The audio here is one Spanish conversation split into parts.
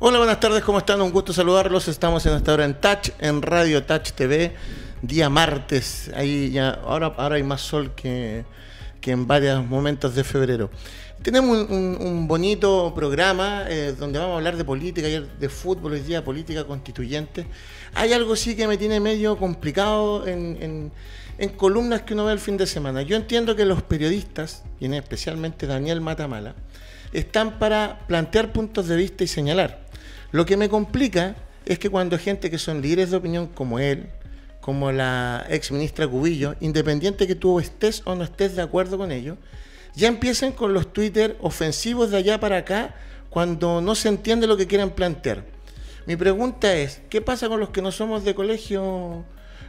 Hola, buenas tardes, ¿cómo están? Un gusto saludarlos. Estamos en esta hora en Touch, en Radio Touch TV, día martes. Ahí ya, ahora, ahora hay más sol que, que en varios momentos de febrero. Tenemos un, bonito programa eh, donde vamos a hablar de política, de fútbol, hoy día política constituyente. Hay algo sí que me tiene medio complicado en, columnas que uno ve el fin de semana. Yo entiendo que los periodistas, y especialmente Daniel Matamala, están para plantear puntos de vista y señalar lo que me complica es que cuando gente que son líderes de opinión como él, como la ex ministra Cubillo, independiente que tú estés o no estés de acuerdo con ellos, ya empiecen con los Twitter ofensivos de allá para acá cuando no se entiende lo que quieren plantear. Mi pregunta es, ¿qué pasa con los que no somos de colegio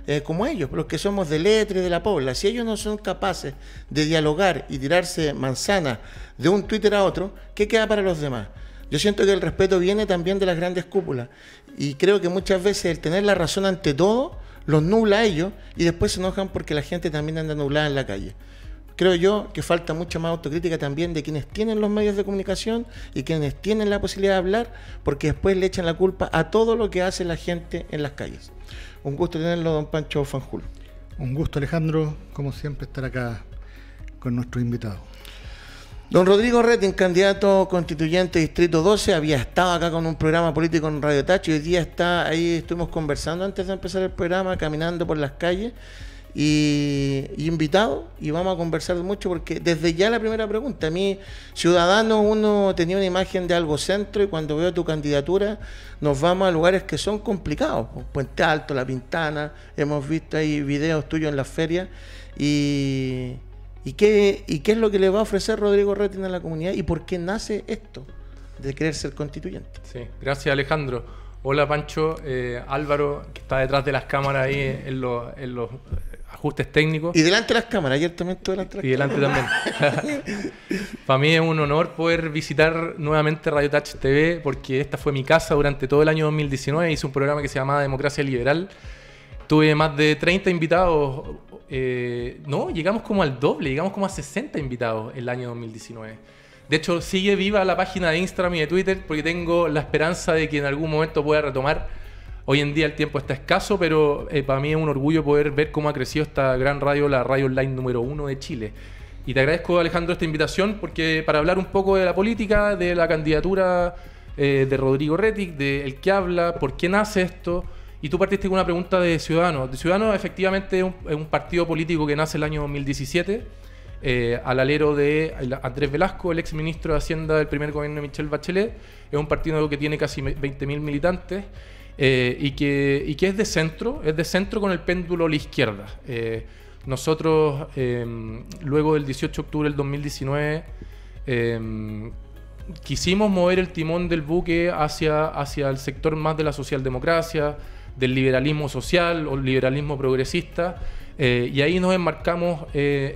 eh, como ellos, los que somos de letre de la pobla? Si ellos no son capaces de dialogar y tirarse manzanas de un Twitter a otro, ¿qué queda para los demás? Yo siento que el respeto viene también de las grandes cúpulas y creo que muchas veces el tener la razón ante todo los nubla a ellos y después se enojan porque la gente también anda nublada en la calle. Creo yo que falta mucha más autocrítica también de quienes tienen los medios de comunicación y quienes tienen la posibilidad de hablar, porque después le echan la culpa a todo lo que hace la gente en las calles. Un gusto tenerlo, don Pancho Fanjul. Un gusto, Alejandro, como siempre, estar acá con nuestro invitado. Don Rodrigo Retin, candidato constituyente Distrito 12, había estado acá con un programa político en Radio Tacho y hoy día está ahí, estuvimos conversando antes de empezar el programa, caminando por las calles y, invitado y vamos a conversar mucho porque desde ya la primera pregunta, a mí ciudadano uno tenía una imagen de algo centro y cuando veo tu candidatura nos vamos a lugares que son complicados, Puente Alto, La Pintana, hemos visto ahí videos tuyos en las ferias y ¿Y qué, ¿Y qué es lo que le va a ofrecer Rodrigo Retina a la comunidad? ¿Y por qué nace esto de querer ser constituyente? Sí, gracias Alejandro. Hola Pancho, eh, Álvaro, que está detrás de las cámaras ahí eh, en los, eh, ajustes técnicos. Y delante de las cámaras, ayer también estuve delante de las Y delante también. Para mí es un honor poder visitar nuevamente Radio Touch TV, porque esta fue mi casa durante todo el año 2019. Hice un programa que se llamaba Democracia Liberal. Tuve más de 30 invitados, eh, no, llegamos como al doble, llegamos como a 60 invitados el año 2019. De hecho, sigue viva la página de Instagram y de Twitter porque tengo la esperanza de que en algún momento pueda retomar. Hoy en día el tiempo está escaso, pero eh, para mí es un orgullo poder ver cómo ha crecido esta gran radio, la radio online número uno de Chile. Y te agradezco, Alejandro, esta invitación porque para hablar un poco de la política, de la candidatura eh, de Rodrigo Retic, de El que habla, por qué nace esto y tú partiste con una pregunta de Ciudadanos. Ciudadanos efectivamente es un, partido político que nace el año 2017 eh, al alero de Andrés Velasco, el ex ministro de Hacienda del primer gobierno de Michelle Bachelet. Es un partido que tiene casi 20.000 militantes eh, y, que, que es de centro, es de centro con el péndulo a la izquierda. Eh, nosotros, em, luego del 18 de octubre del 2019, em, quisimos mover el timón del buque hacia, hacia el sector más de la socialdemocracia, del liberalismo social o liberalismo progresista. Eh, y ahí nos enmarcamos eh,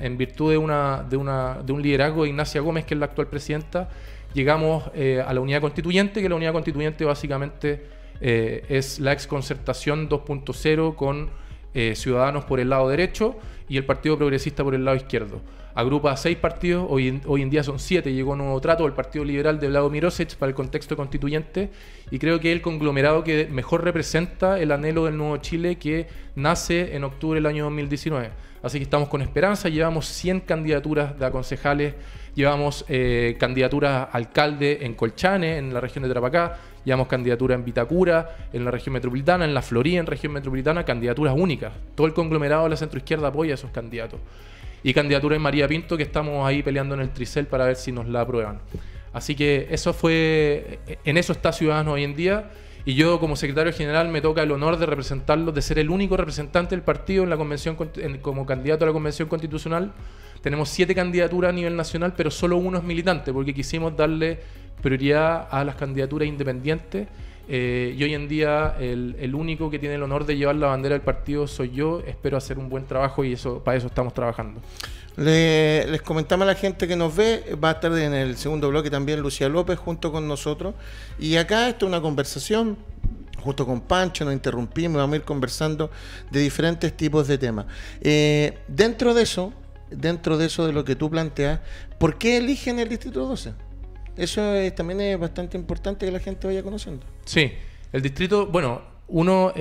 en, virtud de, una, de, una, de, un liderazgo de Ignacia Gómez, que es la actual presidenta. Llegamos eh, a la unidad constituyente, que la unidad constituyente básicamente es la exconcertación 2.0 con Ciudadanos por el lado derecho y el Partido Progresista por el lado izquierdo agrupa seis partidos, hoy en, día son siete, llegó un nuevo trato del Partido Liberal de Vlado Mirosic para el contexto constituyente y creo que es el conglomerado que mejor representa el anhelo del nuevo Chile que nace en octubre del año 2019. Así que estamos con esperanza, llevamos 100 candidaturas de concejales, llevamos eh, candidaturas a alcalde en Colchane, en la región de Trapacá, llevamos candidatura en Vitacura, en la región metropolitana, en la Florida, en región metropolitana, candidaturas únicas. Todo el conglomerado de la centroizquierda apoya a esos candidatos y candidatura en María Pinto, que estamos ahí peleando en el tricel para ver si nos la aprueban. Así que eso fue, en eso está Ciudadanos hoy en día. Y yo como secretario general me toca el honor de representarlos, de ser el único representante del partido en la convención como candidato a la convención constitucional. Tenemos siete candidaturas a nivel nacional, pero solo uno es militante, porque quisimos darle prioridad a las candidaturas independientes eh, y hoy en día el, único que tiene el honor de llevar la bandera del partido soy yo. Espero hacer un buen trabajo y eso para eso estamos trabajando. les comentamos a la gente que nos ve, va a estar en el segundo bloque también Lucía López junto con nosotros. Y acá esto es una conversación justo con Pancho, nos interrumpimos, vamos a ir conversando de diferentes tipos de temas. Eh, dentro de eso, dentro de eso de lo que tú planteas, ¿por qué eligen el Distrito 12? eso también es bastante importante que la gente vaya conociendo. Sí, el distrito, bueno, uno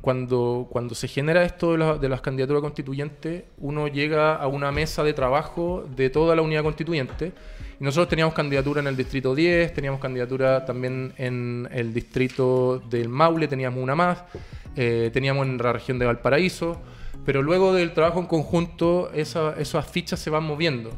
cuando, cuando se genera esto de, las candidaturas constituyentes, uno llega a una mesa de trabajo de toda la unidad constituyente. nosotros teníamos candidatura en el distrito 10, teníamos candidatura también en el distrito del Maule, teníamos una más, eh, teníamos en la región de Valparaíso, pero luego del trabajo en conjunto esas fichas se van moviendo.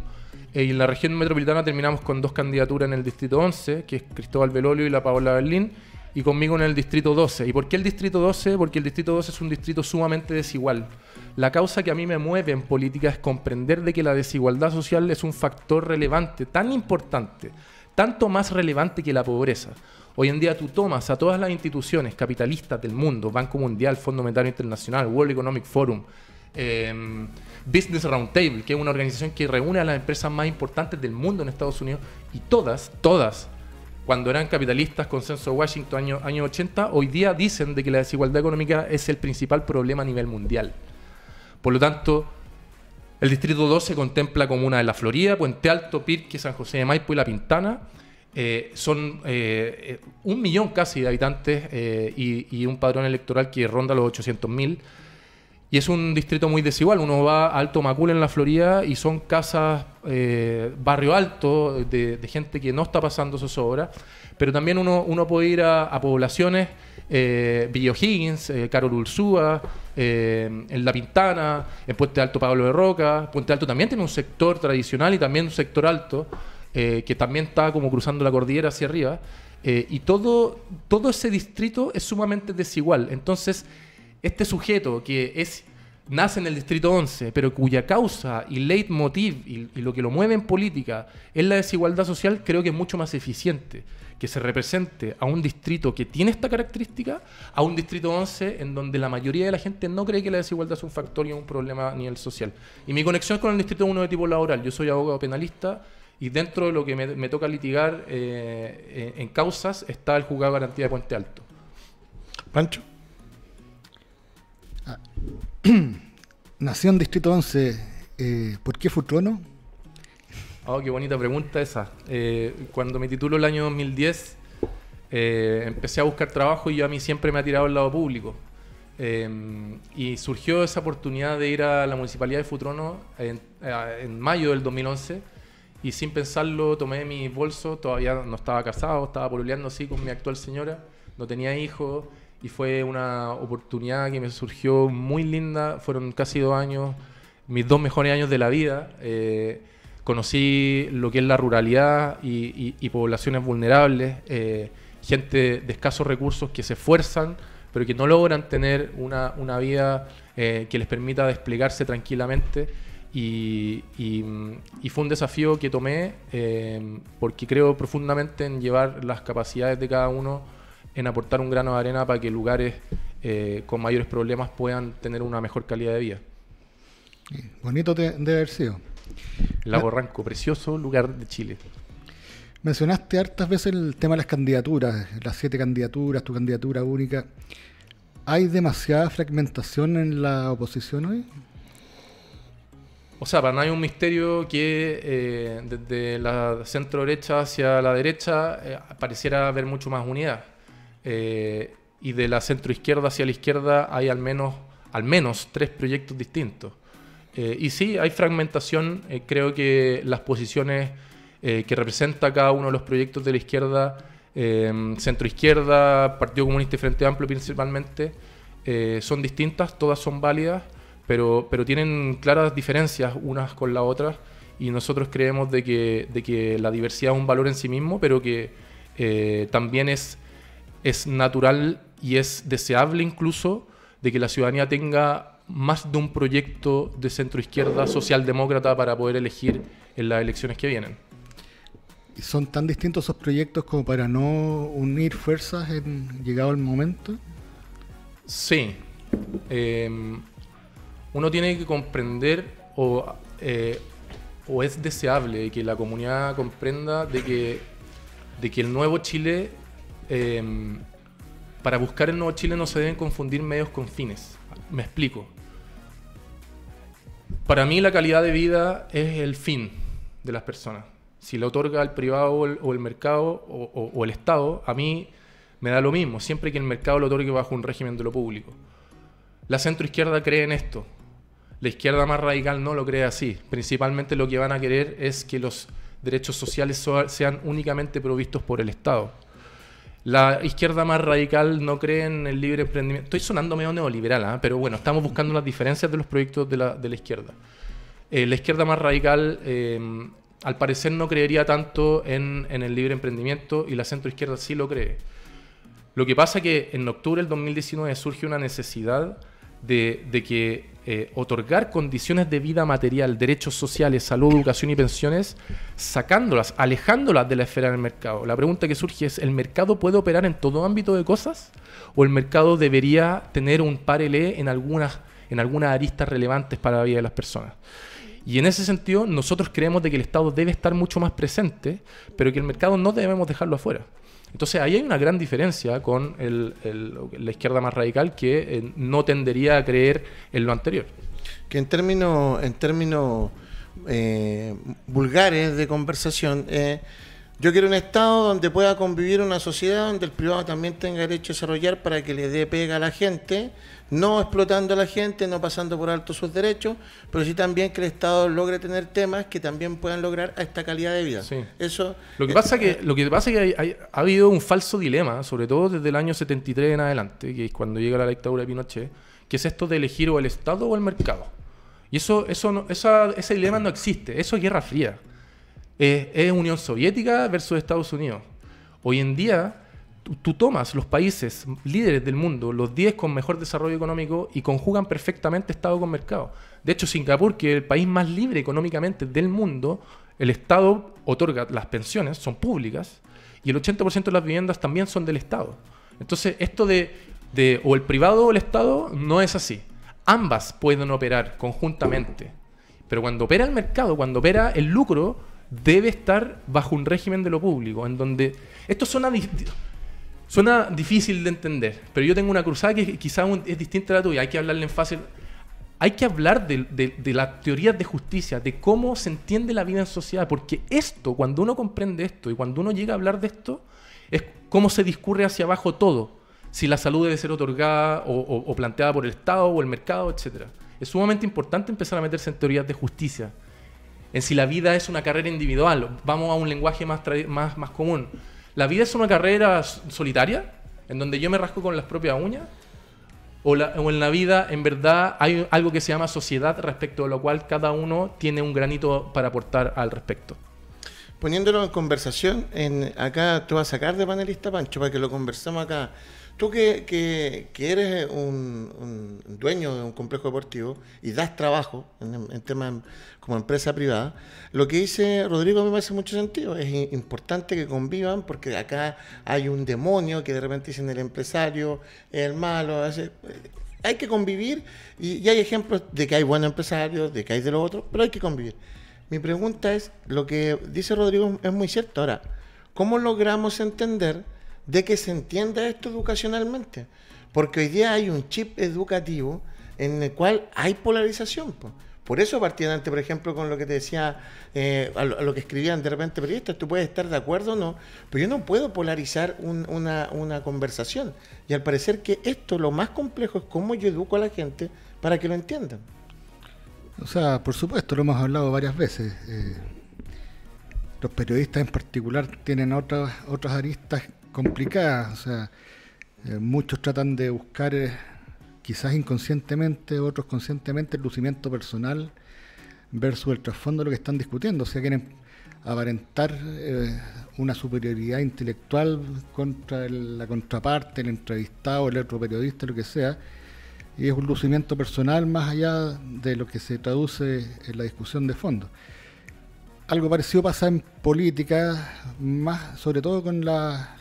Eh, y en la región metropolitana terminamos con dos candidaturas en el distrito 11, que es Cristóbal Belolio y la Paola Berlín, y conmigo en el distrito 12. ¿Y por qué el distrito 12? Porque el distrito 12 es un distrito sumamente desigual. La causa que a mí me mueve en política es comprender de que la desigualdad social es un factor relevante, tan importante, tanto más relevante que la pobreza. Hoy en día tú tomas a todas las instituciones capitalistas del mundo, Banco Mundial, Fondo Monetario Internacional, World Economic Forum, Em, Business Roundtable, que es una organización que reúne a las empresas más importantes del mundo en Estados Unidos y todas, todas, cuando eran capitalistas, consenso Washington, año, 80, hoy día dicen de que la desigualdad económica es el principal problema a nivel mundial. Por lo tanto, el Distrito 2 se contempla como una de la Florida, Puente Alto, Pirque, San José de Maipo y La Pintana. Eh, son eh, eh, un millón casi de habitantes y, y, un padrón electoral que ronda los 800.000 es un distrito muy desigual. Uno va a Alto Macul en la Florida y son casas, eh, barrio alto, de, gente que no está pasando sus obras. Pero también uno, uno puede ir a, poblaciones, eh, Higgins, eh, Carol eh, en La Pintana, en Puente Alto Pablo de Roca. Puente Alto también tiene un sector tradicional y también un sector alto, que también está como cruzando la cordillera hacia arriba. y todo, todo ese distrito es sumamente desigual. Entonces, este sujeto que es nace en el Distrito 11, pero cuya causa y leitmotiv y, y, lo que lo mueve en política es la desigualdad social, creo que es mucho más eficiente que se represente a un distrito que tiene esta característica, a un Distrito 11 en donde la mayoría de la gente no cree que la desigualdad es un factor y un problema a nivel social. Y mi conexión es con el Distrito 1 de tipo laboral, yo soy abogado penalista y dentro de lo que me, toca litigar en, eh, eh, en causas está el juzgado de garantía de Puente Alto. Pancho. en Distrito 11, eh, ¿por qué Futrono? Oh, qué bonita pregunta esa. Eh, cuando me tituló el año 2010, eh, empecé a buscar trabajo y yo a mí siempre me ha tirado al lado público. Eh, y surgió esa oportunidad de ir a la municipalidad de Futrono en, mayo del 2011 y sin pensarlo tomé mi bolso, todavía no estaba casado, estaba poluleando así con mi actual señora, no tenía hijos y fue una oportunidad que me surgió muy linda. Fueron casi dos años, mis dos mejores años de la vida. Eh, conocí lo que es la ruralidad y, poblaciones vulnerables, eh, gente de escasos recursos que se esfuerzan, pero que no logran tener una, una vida eh, que les permita desplegarse tranquilamente. Y, y fue un desafío que tomé porque creo profundamente en llevar las capacidades de cada uno en aportar un grano de arena para que lugares eh, con mayores problemas puedan tener una mejor calidad de vida. Bonito debe haber sido. Lago Ranco, precioso lugar de Chile. Mencionaste hartas veces el tema de las candidaturas, las siete candidaturas, tu candidatura única. ¿Hay demasiada fragmentación en la oposición hoy? O sea, para no hay un misterio que eh, desde la centro derecha hacia la derecha eh, pareciera haber mucho más unidad. Eh, y de la centroizquierda hacia la izquierda hay al menos, al menos tres proyectos distintos. Eh, y sí, hay fragmentación, eh, creo que las posiciones que representa cada uno de los proyectos de la izquierda, centroizquierda, Partido Comunista y Frente Amplio principalmente, son distintas, todas son válidas, pero, pero tienen claras diferencias unas con las otras y nosotros creemos de que, de que la diversidad es un valor en sí mismo, pero que también es es natural y es deseable incluso de que la ciudadanía tenga más de un proyecto de centro izquierda socialdemócrata para poder elegir en las elecciones que vienen. ¿Son tan distintos esos proyectos como para no unir fuerzas en llegado el momento? Sí. Em, uno tiene que comprender eh, o, es deseable que la comunidad comprenda de que, de que el nuevo Chile Em, para buscar el nuevo Chile no se deben confundir medios con fines. Me explico. Para mí la calidad de vida es el fin de las personas. Si la otorga el privado o el, mercado o, o el Estado, a mí me da lo mismo, siempre que el mercado lo otorgue bajo un régimen de lo público. La centroizquierda cree en esto. La izquierda más radical no lo cree así. Principalmente lo que van a querer es que los derechos sociales sean únicamente provistos por el Estado. La izquierda más radical no cree en el libre emprendimiento. Estoy sonando medio neoliberal, ¿ah? pero bueno, estamos buscando las diferencias de los proyectos de la, izquierda. Eh, la izquierda más radical, eh, al parecer, no creería tanto en, el libre emprendimiento y la centroizquierda sí lo cree. Lo que pasa que en octubre del 2019 surge una necesidad de que eh, otorgar condiciones de vida material, derechos sociales, salud, educación y pensiones, sacándolas, alejándolas de la esfera del mercado. La pregunta que surge es, ¿el mercado puede operar en todo ámbito de cosas? ¿O el mercado debería tener un parele en algunas, en algunas aristas relevantes para la vida de las personas? Y en ese sentido, nosotros creemos de que el Estado debe estar mucho más presente, pero que el mercado no debemos dejarlo afuera. Entonces ahí hay una gran diferencia con la izquierda más radical que eh, no tendería a creer en lo anterior. Que en términos en términos eh, vulgares de conversación, eh, yo quiero un Estado donde pueda convivir una sociedad donde el privado también tenga derecho a desarrollar para que le dé pega a la gente no explotando a la gente, no pasando por alto sus derechos, pero sí también que el Estado logre tener temas que también puedan lograr a esta calidad de vida. Eso lo que pasa es, que lo que pasa que ha habido un falso dilema, sobre todo desde el año 73 en adelante, que es cuando llega la dictadura de Pinochet, que es esto de elegir o el Estado o el mercado. Y eso eso ese dilema no existe, eso es Guerra Fría. Eh, es Unión Soviética versus Estados Unidos. Hoy en día tú, tomas los países líderes del mundo, los 10 con mejor desarrollo económico, y conjugan perfectamente Estado con mercado. De hecho, Singapur, que es el país más libre económicamente del mundo, el Estado otorga las pensiones, son públicas, y el 80% de las viviendas también son del Estado. Entonces, esto de, o el privado o el Estado no es así. Ambas pueden operar conjuntamente. Pero cuando opera el mercado, cuando opera el lucro, debe estar bajo un régimen de lo público, en donde estos son Suena difícil de entender, pero yo tengo una cruzada que quizás es distinta a la tuya, hay que hablarle en fácil. Hay que hablar de, de, de las teorías de justicia, de cómo se entiende la vida en sociedad, porque esto, cuando uno comprende esto y cuando uno llega a hablar de esto, es cómo se discurre hacia abajo todo, si la salud debe ser otorgada o, planteada por el Estado o el mercado, etc. Es sumamente importante empezar a meterse en teorías de justicia, en si la vida es una carrera individual, vamos a un lenguaje más, más, más común ¿La vida es una carrera solitaria? ¿En donde yo me rasco con las propias uñas? O, en la vida, en verdad, hay algo que se llama sociedad respecto a lo cual cada uno tiene un granito para aportar al respecto. Poniéndolo en conversación, en, acá tú vas a sacar de panelista, Pancho, para que lo conversemos acá. Tú que, que, eres un, dueño de un complejo deportivo y das trabajo en, temas como empresa privada, lo que dice Rodrigo a mí me hace mucho sentido. Es importante que convivan porque acá hay un demonio que de repente dicen el empresario el malo. Eh, hay que convivir y, hay ejemplos de que hay buenos empresarios, de que hay de lo otros, pero hay que convivir. Mi pregunta es, lo que dice Rodrigo es muy cierto. Ahora, ¿cómo logramos entender de que se entienda esto educacionalmente. Porque hoy día hay un chip educativo en el cual hay polarización. Por eso partía antes, por ejemplo, con lo que te decía, eh, a, lo, que escribían de repente periodistas, tú puedes estar de acuerdo o no, pero yo no puedo polarizar una, conversación. Y al parecer que esto, lo más complejo es cómo yo educo a la gente para que lo entiendan. O sea, por supuesto, lo hemos hablado varias veces. Eh, los periodistas en particular tienen otras, otras aristas complicada, O sea, eh, muchos tratan de buscar, eh, quizás inconscientemente, otros conscientemente, el lucimiento personal versus el trasfondo de lo que están discutiendo. O sea, quieren aparentar eh, una superioridad intelectual contra la contraparte, el entrevistado, el otro periodista, lo que sea. Y es un lucimiento personal más allá de lo que se traduce en la discusión de fondo. Algo parecido pasa en política, más sobre todo con la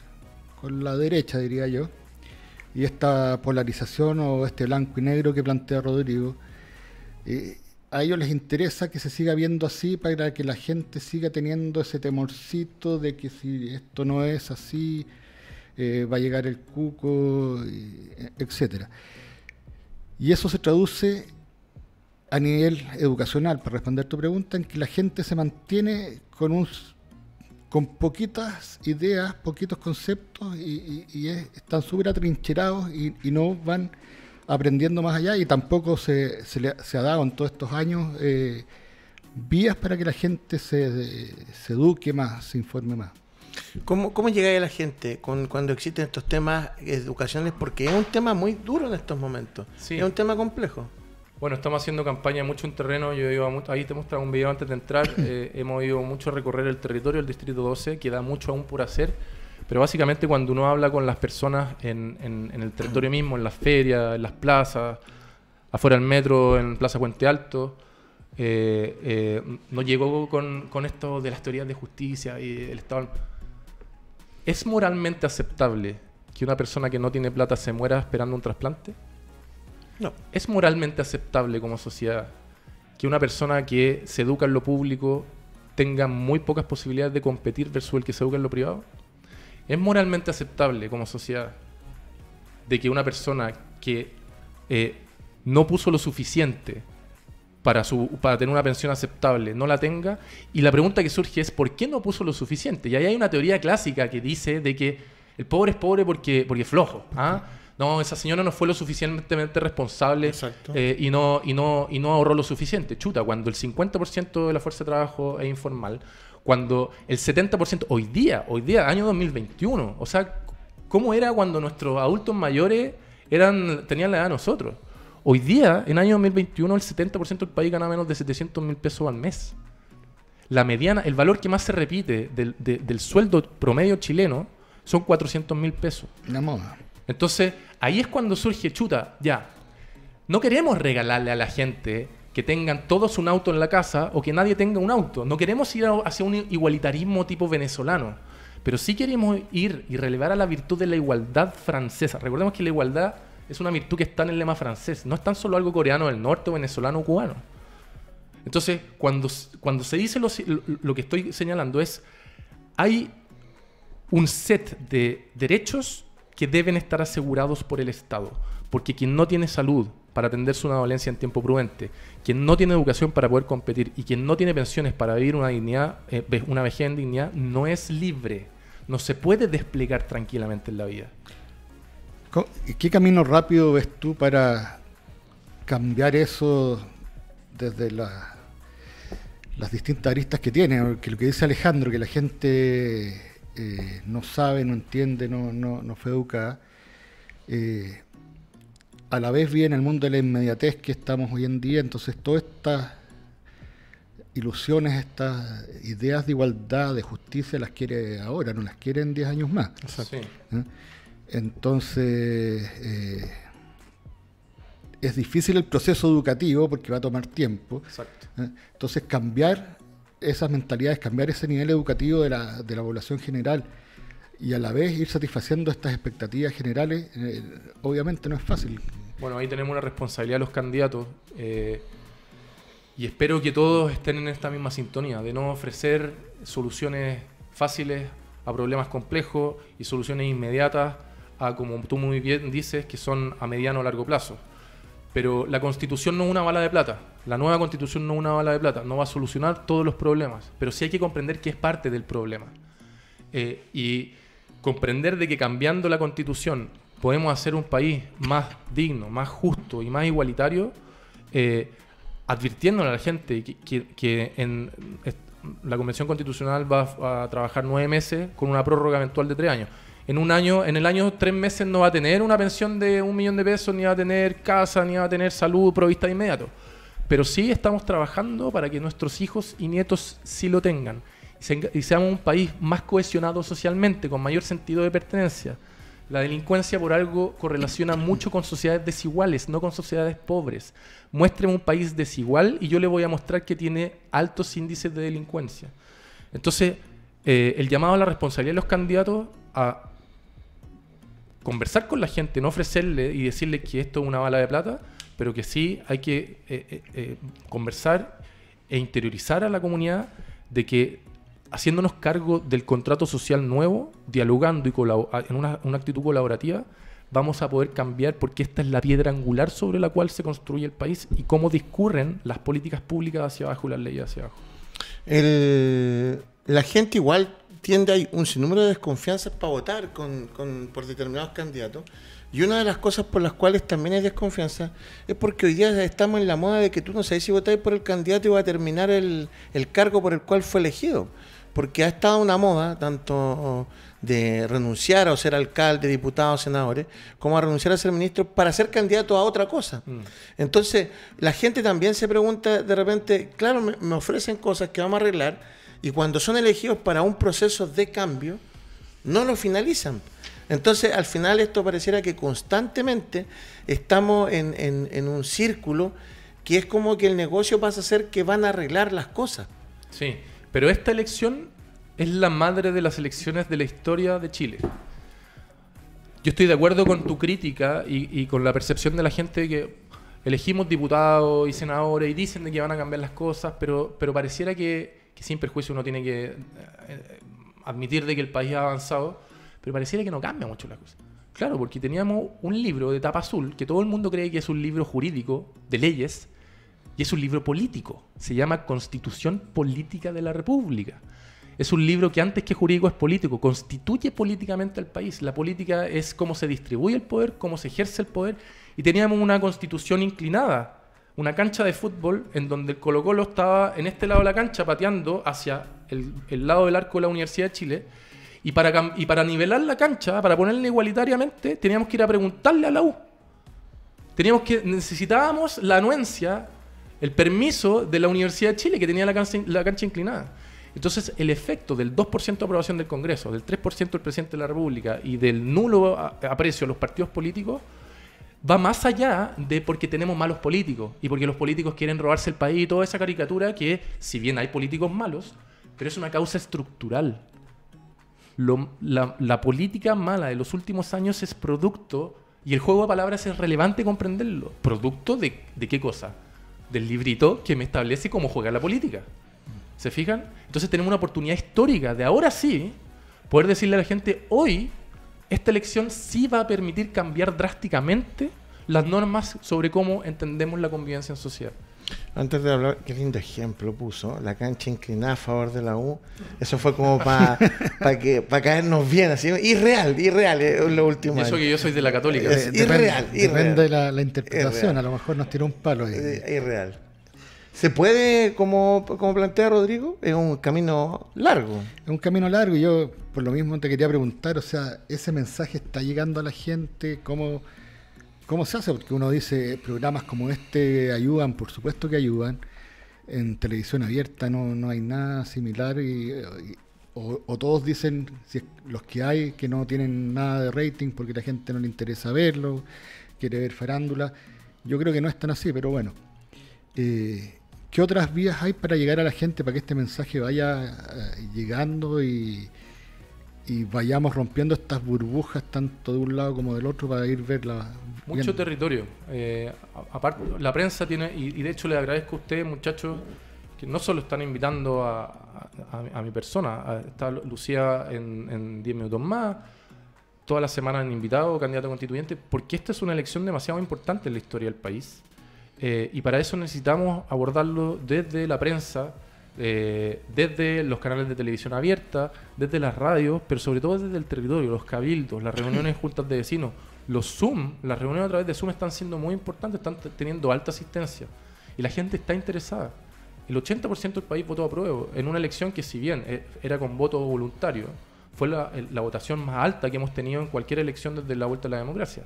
con la derecha, diría yo. Y esta polarización o este blanco y negro que plantea Rodrigo, eh, a ellos les interesa que se siga viendo así para que la gente siga teniendo ese temorcito de que si esto no es así, eh, va a llegar el cuco, etcétera. Y eso se traduce a nivel educacional, para responder tu pregunta, en que la gente se mantiene con un con poquitas ideas, poquitos conceptos y, están súper atrincherados y, no van aprendiendo más allá y tampoco se, se, le, se ha dado en todos estos años eh, vías para que la gente se, eduque más, se informe más. ¿Cómo, cómo llegáis a la gente con, cuando existen estos temas educacionales? Porque es un tema muy duro en estos momentos, es un tema complejo. Bueno, estamos haciendo campaña mucho en terreno. Yo iba ahí te mostraba un video antes de entrar. Eh, hemos ido mucho a recorrer el territorio del Distrito 12, queda mucho aún por hacer. Pero básicamente cuando uno habla con las personas en, el territorio mismo, en las ferias, en las plazas, afuera del metro, en Plaza Puente Alto, eh, eh, no llegó con, con, esto de las teorías de justicia y el Estado. ¿Es moralmente aceptable que una persona que no tiene plata se muera esperando un trasplante? ¿Es moralmente aceptable como sociedad que una persona que se educa en lo público tenga muy pocas posibilidades de competir versus el que se educa en lo privado? ¿Es moralmente aceptable como sociedad de que una persona que eh, no puso lo suficiente para, tener una pensión aceptable no la tenga? Y la pregunta que surge es, ¿por qué no puso lo suficiente? Y ahí hay una teoría clásica que dice de que el pobre es pobre porque, porque es flojo. ¿ah? no, esa señora no fue lo suficientemente responsable eh, y, no, y, no, y no ahorró lo suficiente. Chuta, cuando el 50% de la fuerza de trabajo es informal, cuando el 70%, hoy día, hoy día, año 2021, o sea, ¿cómo era cuando nuestros adultos mayores eran, tenían la edad de nosotros? Hoy día, en año 2021, el 70% del país gana menos de 700 mil pesos al mes. La mediana, el valor que más se repite del, del sueldo promedio chileno son 400 mil pesos. Una moda. Entonces, ahí es cuando surge chuta, ya. No queremos regalarle a la gente que tengan todos un auto en la casa o que nadie tenga un auto. No queremos ir hacia un igualitarismo tipo venezolano, pero sí queremos ir y relevar a la virtud de la igualdad francesa. Recordemos que la igualdad es una virtud que está en el lema francés, no es tan solo algo coreano del norte, o venezolano o cubano. Entonces, cuando, cuando se dice lo, lo que estoy señalando es, hay un set de derechos que deben estar asegurados por el Estado, porque quien no tiene salud para atenderse una dolencia en tiempo prudente, quien no tiene educación para poder competir y quien no tiene pensiones para vivir una dignidad, eh, una vejez en dignidad, no es libre, no se puede desplegar tranquilamente en la vida. ¿Qué camino rápido ves tú para cambiar eso desde la, las distintas aristas que tiene? Porque lo que dice Alejandro, que la gente eh, no sabe, no entiende, no, no, no fue educada. Eh, a la vez viene el mundo de la inmediatez que estamos hoy en día, entonces todas estas ilusiones, estas ideas de igualdad, de justicia, las quiere ahora, no las quiere en 10 años más. Exacto. ¿Eh? Entonces, es difícil el proceso educativo porque va a tomar tiempo. Exacto. Entonces, cambiar esas mentalidades, cambiar ese nivel educativo de la, de la población general y a la vez ir satisfaciendo estas expectativas generales, eh, obviamente no es fácil. Bueno, ahí tenemos una responsabilidad los candidatos eh, y espero que todos estén en esta misma sintonía, de no ofrecer soluciones fáciles a problemas complejos y soluciones inmediatas a, como tú muy bien dices, que son a mediano o largo plazo. Pero la constitución no es una bala de plata. La nueva constitución no es una bala de plata. No va a solucionar todos los problemas. Pero sí hay que comprender que es parte del problema. Eh, y comprender de que cambiando la constitución podemos hacer un país más digno, más justo y más igualitario, eh, advirtiéndole a la gente que, la Convención Constitucional va a, a trabajar nueve meses con una prórroga eventual de tres años en un año, en el año tres meses no va a tener una pensión de un millón de pesos, ni va a tener casa, ni va a tener salud provista de inmediato. Pero sí estamos trabajando para que nuestros hijos y nietos sí lo tengan. Y seamos un país más cohesionado socialmente, con mayor sentido de pertenencia. La delincuencia por algo correlaciona mucho con sociedades desiguales, no con sociedades pobres. Muéstreme un país desigual y yo le voy a mostrar que tiene altos índices de delincuencia. Entonces, eh, el llamado a la responsabilidad de los candidatos a conversar con la gente, no ofrecerle y decirle que esto es una bala de plata, pero que sí hay que eh, eh, eh, conversar e interiorizar a la comunidad de que haciéndonos cargo del contrato social nuevo, dialogando y en una, actitud colaborativa, vamos a poder cambiar porque esta es la piedra angular sobre la cual se construye el país y cómo discurren las políticas públicas hacia abajo y las leyes hacia abajo. la gente igual tiende hay un sinnúmero de desconfianzas para votar por determinados candidatos. Y una de las cosas por las cuales también hay desconfianza es porque hoy día estamos en la moda de que tú no sabes si votáis por el candidato y va a terminar el, cargo por el cual fue elegido. Porque ha estado una moda, tanto de renunciar a ser alcalde, diputado, senadores, como a renunciar a ser ministro para ser candidato a otra cosa. Mm. Entonces, la gente también se pregunta de repente, claro, me, me ofrecen cosas que vamos a arreglar, y cuando son elegidos para un proceso de cambio, no lo finalizan. Entonces, al final esto pareciera que constantemente estamos en, un círculo que es como que el negocio pasa a ser que van a arreglar las cosas. Sí, pero esta elección es la madre de las elecciones de la historia de Chile. Yo estoy de acuerdo con tu crítica y, con la percepción de la gente que elegimos diputados y senadores y dicen de que van a cambiar las cosas, pero, pero pareciera que que sin perjuicio uno tiene que eh, eh, admitir de que el país ha avanzado, pero pareciera que no cambia mucho la cosa. Claro, porque teníamos un libro de tapa azul que todo el mundo cree que es un libro jurídico de leyes y es un libro político. Se llama Constitución Política de la República. Es un libro que antes que jurídico es político, constituye políticamente al país. La política es cómo se distribuye el poder, cómo se ejerce el poder y teníamos una constitución inclinada una cancha de fútbol en donde el Colo Colo estaba en este lado de la cancha pateando hacia el, lado del arco de la Universidad de Chile. Y para, y para nivelar la cancha, para ponerla igualitariamente, teníamos que ir a preguntarle a la U. Teníamos que, necesitábamos la anuencia, el permiso de la Universidad de Chile que tenía la cancha, la cancha inclinada. Entonces, el efecto del 2% de aprobación del Congreso, del 3% del presidente de la República y del nulo aprecio a los partidos políticos va más allá de porque tenemos malos políticos y porque los políticos quieren robarse el país y toda esa caricatura que, si bien hay políticos malos, pero es una causa estructural. la, política mala de los últimos años es producto, y el juego de palabras es relevante comprenderlo, producto de, qué cosa? Del librito que me establece cómo juega la política. ¿Se fijan? Entonces tenemos una oportunidad histórica de ahora sí poder decirle a la gente hoy esta elección sí va a permitir cambiar drásticamente las normas sobre cómo entendemos la convivencia en sociedad. Antes de hablar, qué lindo ejemplo puso, la cancha inclinada a favor de la U. Eso fue como para que caernos bien, así. Irreal, irreal es eh, lo último. eso que yo soy de la católica. Eh, irreal, depende, irreal. de la, interpretación, a lo mejor nos tiró un palo. Ahí. Eh, irreal. ¿Se puede, como, como plantea Rodrigo, es un camino largo? Es un camino largo. Yo por lo mismo te quería preguntar, o sea, ese mensaje está llegando a la gente, ¿cómo, se hace? Porque uno dice, eh, programas como este ayudan, por supuesto que ayudan, en televisión abierta no, hay nada similar eh, o, todos dicen, si los que hay, que no tienen nada de rating porque la gente no le interesa verlo, quiere ver farándula. Yo creo que no es tan así, pero bueno. Eh, ¿Qué otras vías hay para llegar a la gente, para que este mensaje vaya llegando y, y vayamos rompiendo estas burbujas tanto de un lado como del otro para ir verla. Mucho territorio. Eh, aparte, la prensa tiene, y, de hecho le agradezco a ustedes, muchachos, que no solo están invitando a, a, mi persona, está Lucía en 10 minutos más, toda la semana han invitado candidato constituyente, porque esta es una elección demasiado importante en la historia del país. Eh, y para eso necesitamos abordarlo desde la prensa, eh, desde los canales de televisión abierta, desde las radios, pero sobre todo desde el territorio, los cabildos, las reuniones juntas de vecinos, los Zoom, las reuniones a través de Zoom están siendo muy importantes, están teniendo alta asistencia y la gente está interesada. El 80% del país votó a prueba en una elección que si bien eh, era con voto voluntario, fue la, la votación más alta que hemos tenido en cualquier elección desde la vuelta a la democracia.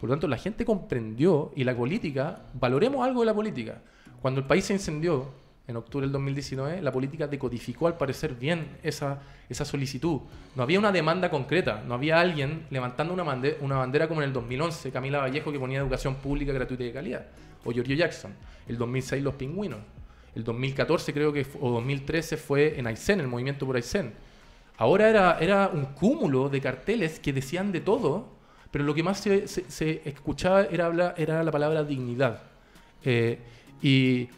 Por lo tanto, la gente comprendió y la política, valoremos algo de la política. Cuando el país se incendió, en octubre del 2019, la política decodificó al parecer bien esa, esa solicitud. No había una demanda concreta, no había alguien levantando una, bandera, una bandera como en el 2011, Camila Vallejo que ponía educación pública gratuita y de calidad, o Giorgio Jackson, el 2006 los pingüinos, el 2014 creo que, o 2013 fue en Aysén, el movimiento por Aysén. Ahora era, era un cúmulo de carteles que decían de todo, pero lo que más se, escuchaba era, era la palabra dignidad. Eh, y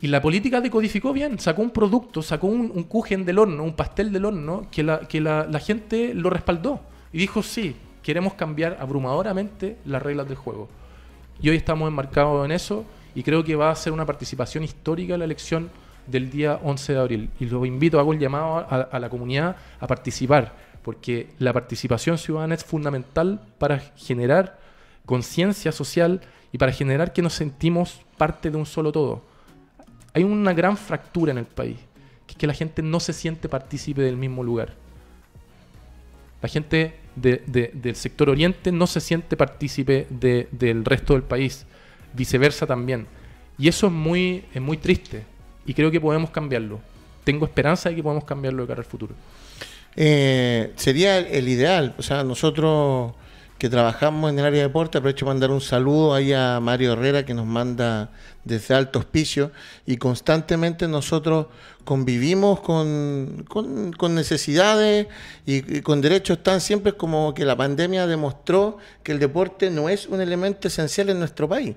y la política decodificó bien, sacó un producto, sacó un, un del horno, un pastel del horno, que, la, que la, gente lo respaldó. Y dijo, sí, queremos cambiar abrumadoramente las reglas del juego. Y hoy estamos enmarcados en eso y creo que va a ser una participación histórica la elección del día 11 de abril. Y lo invito, hago el llamado a, a, la comunidad a participar, porque la participación ciudadana es fundamental para generar conciencia social y para generar que nos sentimos parte de un solo todo. Hay una gran fractura en el país, que es que la gente no se siente partícipe del mismo lugar. La gente del sector oriente no se siente partícipe del resto del país, viceversa también. Y eso es muy, es muy triste y creo que podemos cambiarlo. Tengo esperanza de que podemos cambiarlo de cara al futuro. Eh, sería el ideal, o sea, nosotros que trabajamos en el área de deporte. Aprovecho para mandar un saludo ahí a Mario Herrera que nos manda desde Alto Hospicio y constantemente nosotros convivimos con, necesidades y, y, con derechos tan siempre como que la pandemia demostró que el deporte no es un elemento esencial en nuestro país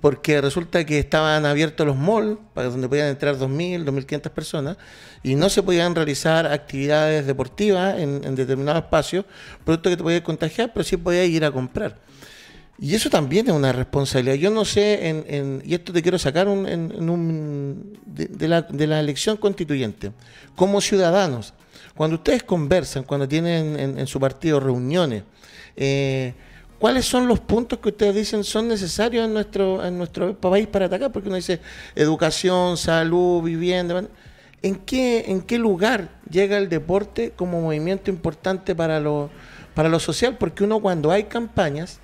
porque resulta que estaban abiertos los malls, para donde podían entrar 2.000, 2.500 personas, y no se podían realizar actividades deportivas en, en determinados espacios, producto que te podía contagiar, pero sí podías ir a comprar. Y eso también es una responsabilidad. Yo no sé, en, y esto te quiero sacar un, en, un, de, la, elección constituyente, como ciudadanos, cuando ustedes conversan, cuando tienen en, su partido reuniones, eh, ¿Cuáles son los puntos que ustedes dicen son necesarios en nuestro, en nuestro país para atacar? Porque uno dice educación, salud, vivienda. ¿En qué, en qué lugar llega el deporte como movimiento importante para lo, para lo social? Porque uno cuando hay campañas,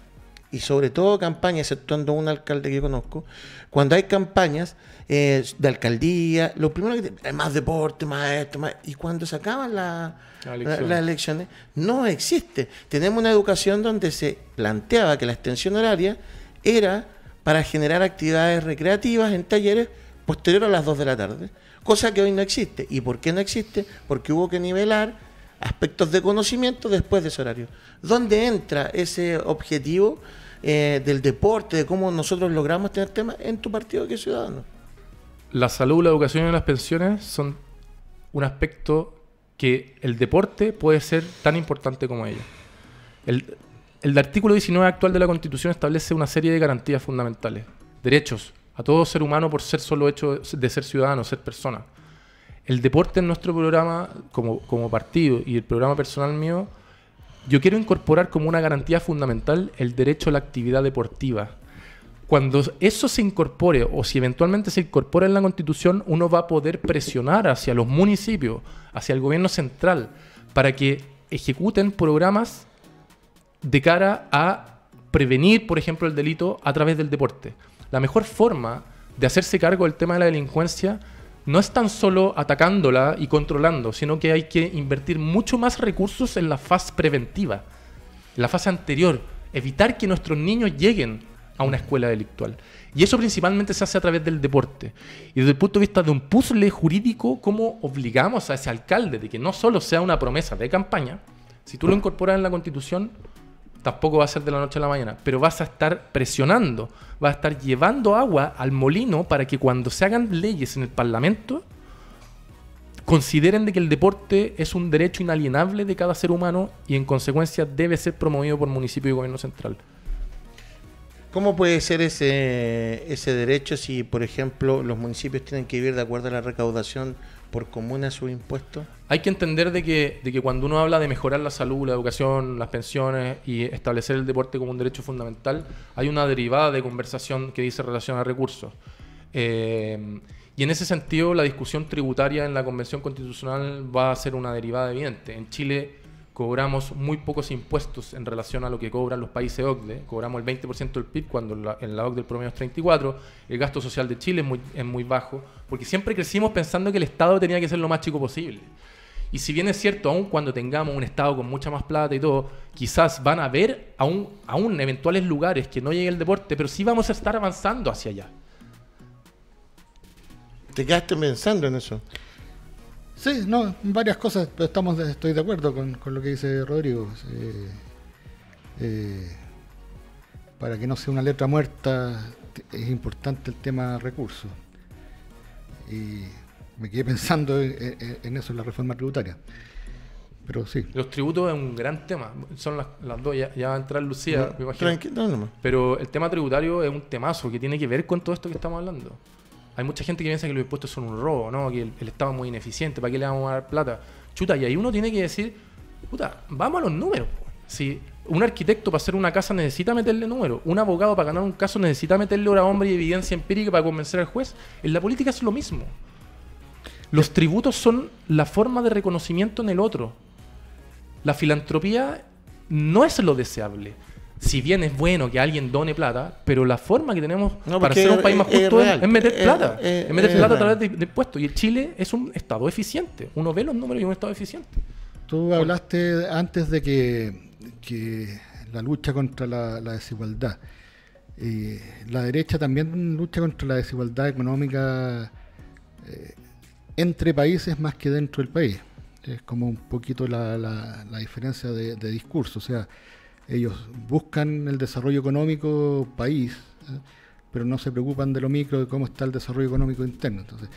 y sobre todo campañas, exceptuando un alcalde que conozco, cuando hay campañas, eh, de alcaldía, lo primero que más deporte, más esto, más, y cuando se acaban las elecciones, no existe. Tenemos una educación donde se planteaba que la extensión horaria era para generar actividades recreativas en talleres posterior a las 2 de la tarde, cosa que hoy no existe. ¿Y por qué no existe? Porque hubo que nivelar aspectos de conocimiento después de ese horario. ¿Dónde entra ese objetivo eh, del deporte, de cómo nosotros logramos tener temas en tu partido que ciudadano? la salud, la educación y las pensiones son un aspecto que el deporte puede ser tan importante como ello. El, artículo 19 actual de la Constitución establece una serie de garantías fundamentales, derechos a todo ser humano por ser solo hecho de ser ciudadano, ser persona. El deporte en nuestro programa como partido y el programa personal mío, yo quiero incorporar como una garantía fundamental el derecho a la actividad deportiva, cuando eso se incorpore o si eventualmente se incorpora en la constitución, uno va a poder presionar hacia los municipios, hacia el gobierno central, para que ejecuten programas de cara a prevenir, por ejemplo, el delito a través del deporte. La mejor forma de hacerse cargo del tema de la delincuencia no es tan solo atacándola y controlando, sino que hay que invertir mucho más recursos en la fase preventiva, la fase anterior, evitar que nuestros niños lleguen a una escuela delictual. Y eso principalmente se hace a través del deporte. Y desde el punto de vista de un puzzle jurídico, ¿cómo obligamos a ese alcalde de que no solo sea una promesa de campaña? Si tú lo incorporas en la constitución, tampoco va a ser de la noche a la mañana, pero vas a estar presionando, vas a estar llevando agua al molino para que cuando se hagan leyes en el Parlamento, consideren de que el deporte es un derecho inalienable de cada ser humano y en consecuencia debe ser promovido por municipio y gobierno central. ¿Cómo puede ser ese, ese derecho si, por ejemplo, los municipios tienen que vivir de acuerdo a la recaudación por comuna su impuesto? Hay que entender de que, de que cuando uno habla de mejorar la salud, la educación, las pensiones y establecer el deporte como un derecho fundamental, hay una derivada de conversación que dice relación a recursos. Eh, y en ese sentido, la discusión tributaria en la Convención Constitucional va a ser una derivada evidente. En Chile cobramos muy pocos impuestos en relación a lo que cobran los países OCDE. Cobramos el 20% del PIB cuando en la, OCDE el promedio es 34. El gasto social de Chile es muy, bajo, porque siempre crecimos pensando que el Estado tenía que ser lo más chico posible. Y si bien es cierto, aún cuando tengamos un Estado con mucha más plata y todo, quizás van a haber aún, aún eventuales lugares que no llegue el deporte, pero sí vamos a estar avanzando hacia allá. Te quedaste pensando en eso. Sí, no, varias cosas, pero estamos, estoy de acuerdo con, lo que dice Rodrigo. Eh, eh, para que no sea una letra muerta, es importante el tema recursos. Y me quedé pensando en, eso, en la reforma tributaria. Pero sí. Los tributos es un gran tema. Son las, las dos, ya, va a entrar Lucía, Pero el tema tributario es un temazo que tiene que ver con todo esto que estamos hablando. Hay mucha gente que piensa que los impuestos son un robo, ¿no? Que el, Estado es muy ineficiente, ¿para qué le vamos a dar plata? Chuta, y ahí uno tiene que decir, puta, vamos a los números. Si un arquitecto para hacer una casa necesita meterle números, un abogado para ganar un caso necesita meterle hora hombre y evidencia empírica para convencer al juez, en la política es lo mismo. Los tributos son la forma de reconocimiento en el otro. La filantropía no es lo deseable si bien es bueno que alguien done plata, pero la forma que tenemos para ser un país más justo es, meter plata. Es, meter plata a través de, impuestos. Y el Chile es un Estado eficiente. Uno ve los números y un Estado eficiente. Tú hablaste antes de que, la lucha contra la, desigualdad. Eh, la derecha también lucha contra la desigualdad económica eh, entre países más que dentro del país. Es como un poquito la, diferencia de, de discurso. O sea, ellos buscan el desarrollo económico país, ¿eh? pero no se preocupan de lo micro, de cómo está el desarrollo económico interno. Entonces,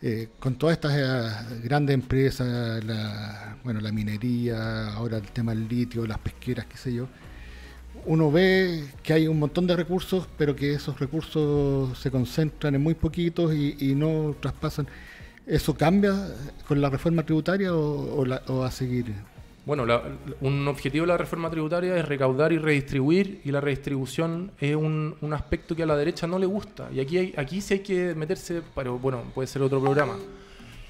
eh, con todas estas eh, grandes empresas, la, bueno, la minería, ahora el tema del litio, las pesqueras, qué sé yo, uno ve que hay un montón de recursos, pero que esos recursos se concentran en muy poquitos y, no traspasan. ¿Eso cambia con la reforma tributaria o, va a seguir? Bueno, un objetivo de la reforma tributaria es recaudar y redistribuir, y la redistribución es un, aspecto que a la derecha no le gusta. Y aquí, aquí sí hay que meterse, pero bueno, puede ser otro programa.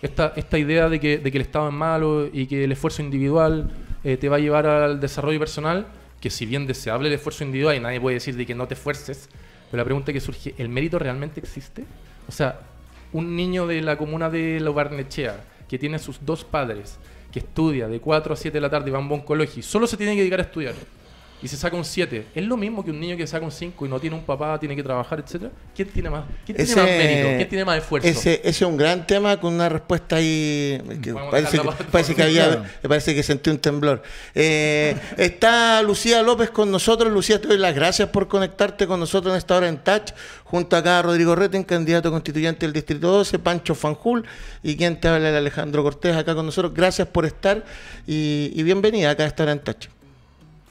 Esta, esta idea de que, el Estado es malo y que el esfuerzo individual eh, te va a llevar al desarrollo personal, que si bien deseable el esfuerzo individual y nadie puede decir de que no te esfuerces, pero la pregunta que surge, ¿el mérito realmente existe? O sea, un niño de la comuna de La Barnechea que tiene sus dos padres que estudia de 4 a 7 de la tarde y va a un y solo se tiene que dedicar a estudiar, y se saca un 7, ¿es lo mismo que un niño que saca un 5 y no tiene un papá, tiene que trabajar, etcétera? ¿Quién tiene más, ¿Quién tiene más mérito? ¿Quién tiene más esfuerzo? Ese, es un gran tema con una respuesta ahí. parece, que, había, me parece que sentí un temblor. Eh, está Lucía López con nosotros. Lucía, te doy las gracias por conectarte con nosotros en esta hora en Touch. Junto acá a Rodrigo Reten, candidato constituyente del Distrito 12, Pancho Fanjul y quien te habla, es Alejandro Cortés, acá con nosotros. Gracias por estar y, y bienvenida acá a esta hora en Touch.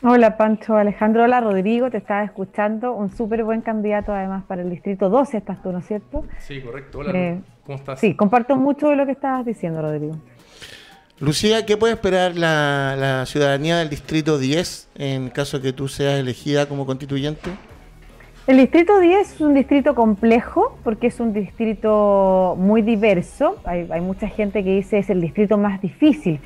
Hola Pancho Alejandro, hola Rodrigo, te estaba escuchando, un súper buen candidato además para el Distrito 12 estás tú, ¿no es cierto? Sí, correcto, hola, eh, ¿cómo estás? Sí, comparto mucho de lo que estabas diciendo, Rodrigo. Lucía, ¿qué puede esperar la, ciudadanía del Distrito 10 en caso que tú seas elegida como constituyente? El Distrito 10 es un distrito complejo porque es un distrito muy diverso, hay, hay mucha gente que dice es el distrito más difícil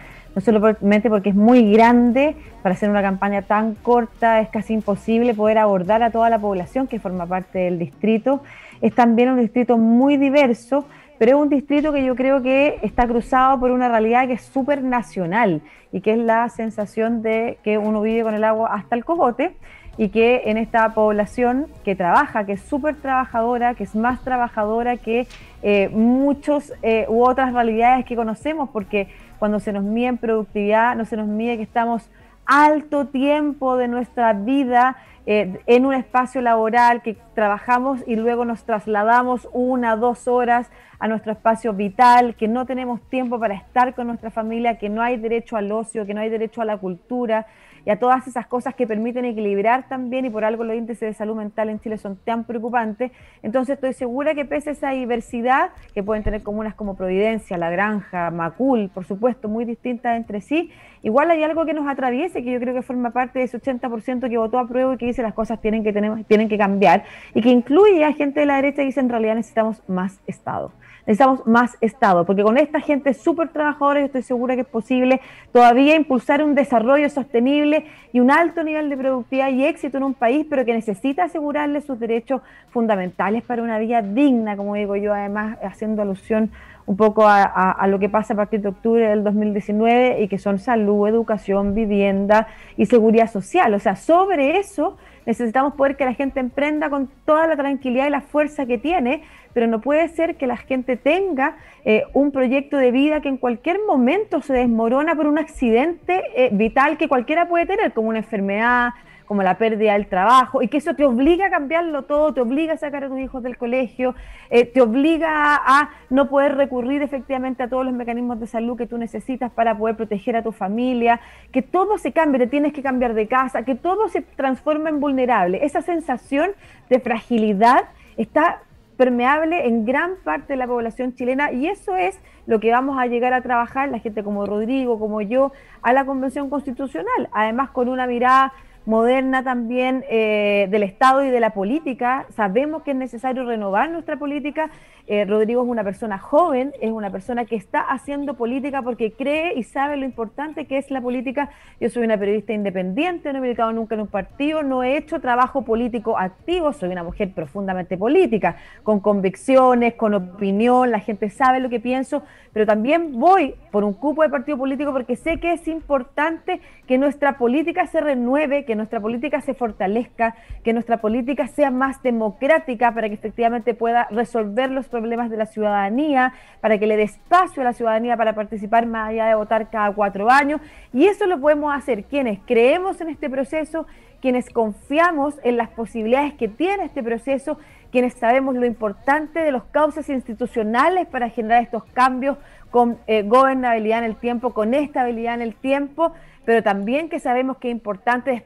no solamente porque es muy grande, para hacer una campaña tan corta es casi imposible poder abordar a toda la población que forma parte del distrito. Es también un distrito muy diverso, pero es un distrito que yo creo que está cruzado por una realidad que es súper nacional y que es la sensación de que uno vive con el agua hasta el cogote y que en esta población que trabaja, que es súper trabajadora, que es más trabajadora que muchas eh, muchos eh, u otras realidades que conocemos, porque cuando se nos mide en productividad, no se nos mide que estamos alto tiempo de nuestra vida eh, en un espacio laboral que trabajamos y luego nos trasladamos una, dos horas a nuestro espacio vital, que no tenemos tiempo para estar con nuestra familia, que no hay derecho al ocio, que no hay derecho a la cultura, y a todas esas cosas que permiten equilibrar también, y por algo los índices de salud mental en Chile son tan preocupantes. Entonces estoy segura que pese a esa diversidad que pueden tener comunas como Providencia, La Granja, Macul, por supuesto, muy distintas entre sí, igual hay algo que nos atraviese, que yo creo que forma parte de ese 80% que votó a prueba y que dice las cosas tienen que, tener tienen que cambiar, y que incluye a gente de la derecha que dice en realidad necesitamos más Estado necesitamos más Estado, porque con esta gente súper trabajadora yo estoy segura que es posible todavía impulsar un desarrollo sostenible y un alto nivel de productividad y éxito en un país, pero que necesita asegurarle sus derechos fundamentales para una vida digna, como digo yo, además haciendo alusión un poco a, lo que pasa a partir de octubre del 2019 y que son salud, educación, vivienda y seguridad social. O sea, sobre eso Necesitamos poder que la gente emprenda con toda la tranquilidad y la fuerza que tiene, pero no puede ser que la gente tenga eh, un proyecto de vida que en cualquier momento se desmorona por un accidente eh, vital que cualquiera puede tener, como una enfermedad, como la pérdida del trabajo, y que eso te obliga a cambiarlo todo, te obliga a sacar a tus hijos del colegio, eh, te obliga a no poder recurrir efectivamente a todos los mecanismos de salud que tú necesitas para poder proteger a tu familia, que todo se cambie, te tienes que cambiar de casa, que todo se transforma en vulnerable. Esa sensación de fragilidad está permeable en gran parte de la población chilena y eso es lo que vamos a llegar a trabajar la gente como Rodrigo, como yo, a la Convención Constitucional, además con una mirada moderna también eh, del Estado y de la política. Sabemos que es necesario renovar nuestra política eh, Rodrigo es una persona joven, es una persona que está haciendo política porque cree y sabe lo importante que es la política. Yo soy una periodista independiente, no he militado nunca en un partido, no he hecho trabajo político activo, soy una mujer profundamente política, con convicciones, con opinión, la gente sabe lo que pienso, pero también voy por un cupo de partido político porque sé que es importante que nuestra política se renueve, que nuestra política se fortalezca, que nuestra política sea más democrática para que efectivamente pueda resolver los problemas problemas de la ciudadanía, para que le dé espacio a la ciudadanía para participar más allá de votar cada cuatro años. Y eso lo podemos hacer quienes creemos en este proceso, quienes confiamos en las posibilidades que tiene este proceso, quienes sabemos lo importante de los causas institucionales para generar estos cambios con eh, gobernabilidad en el tiempo, con estabilidad en el tiempo pero también que sabemos que es importante es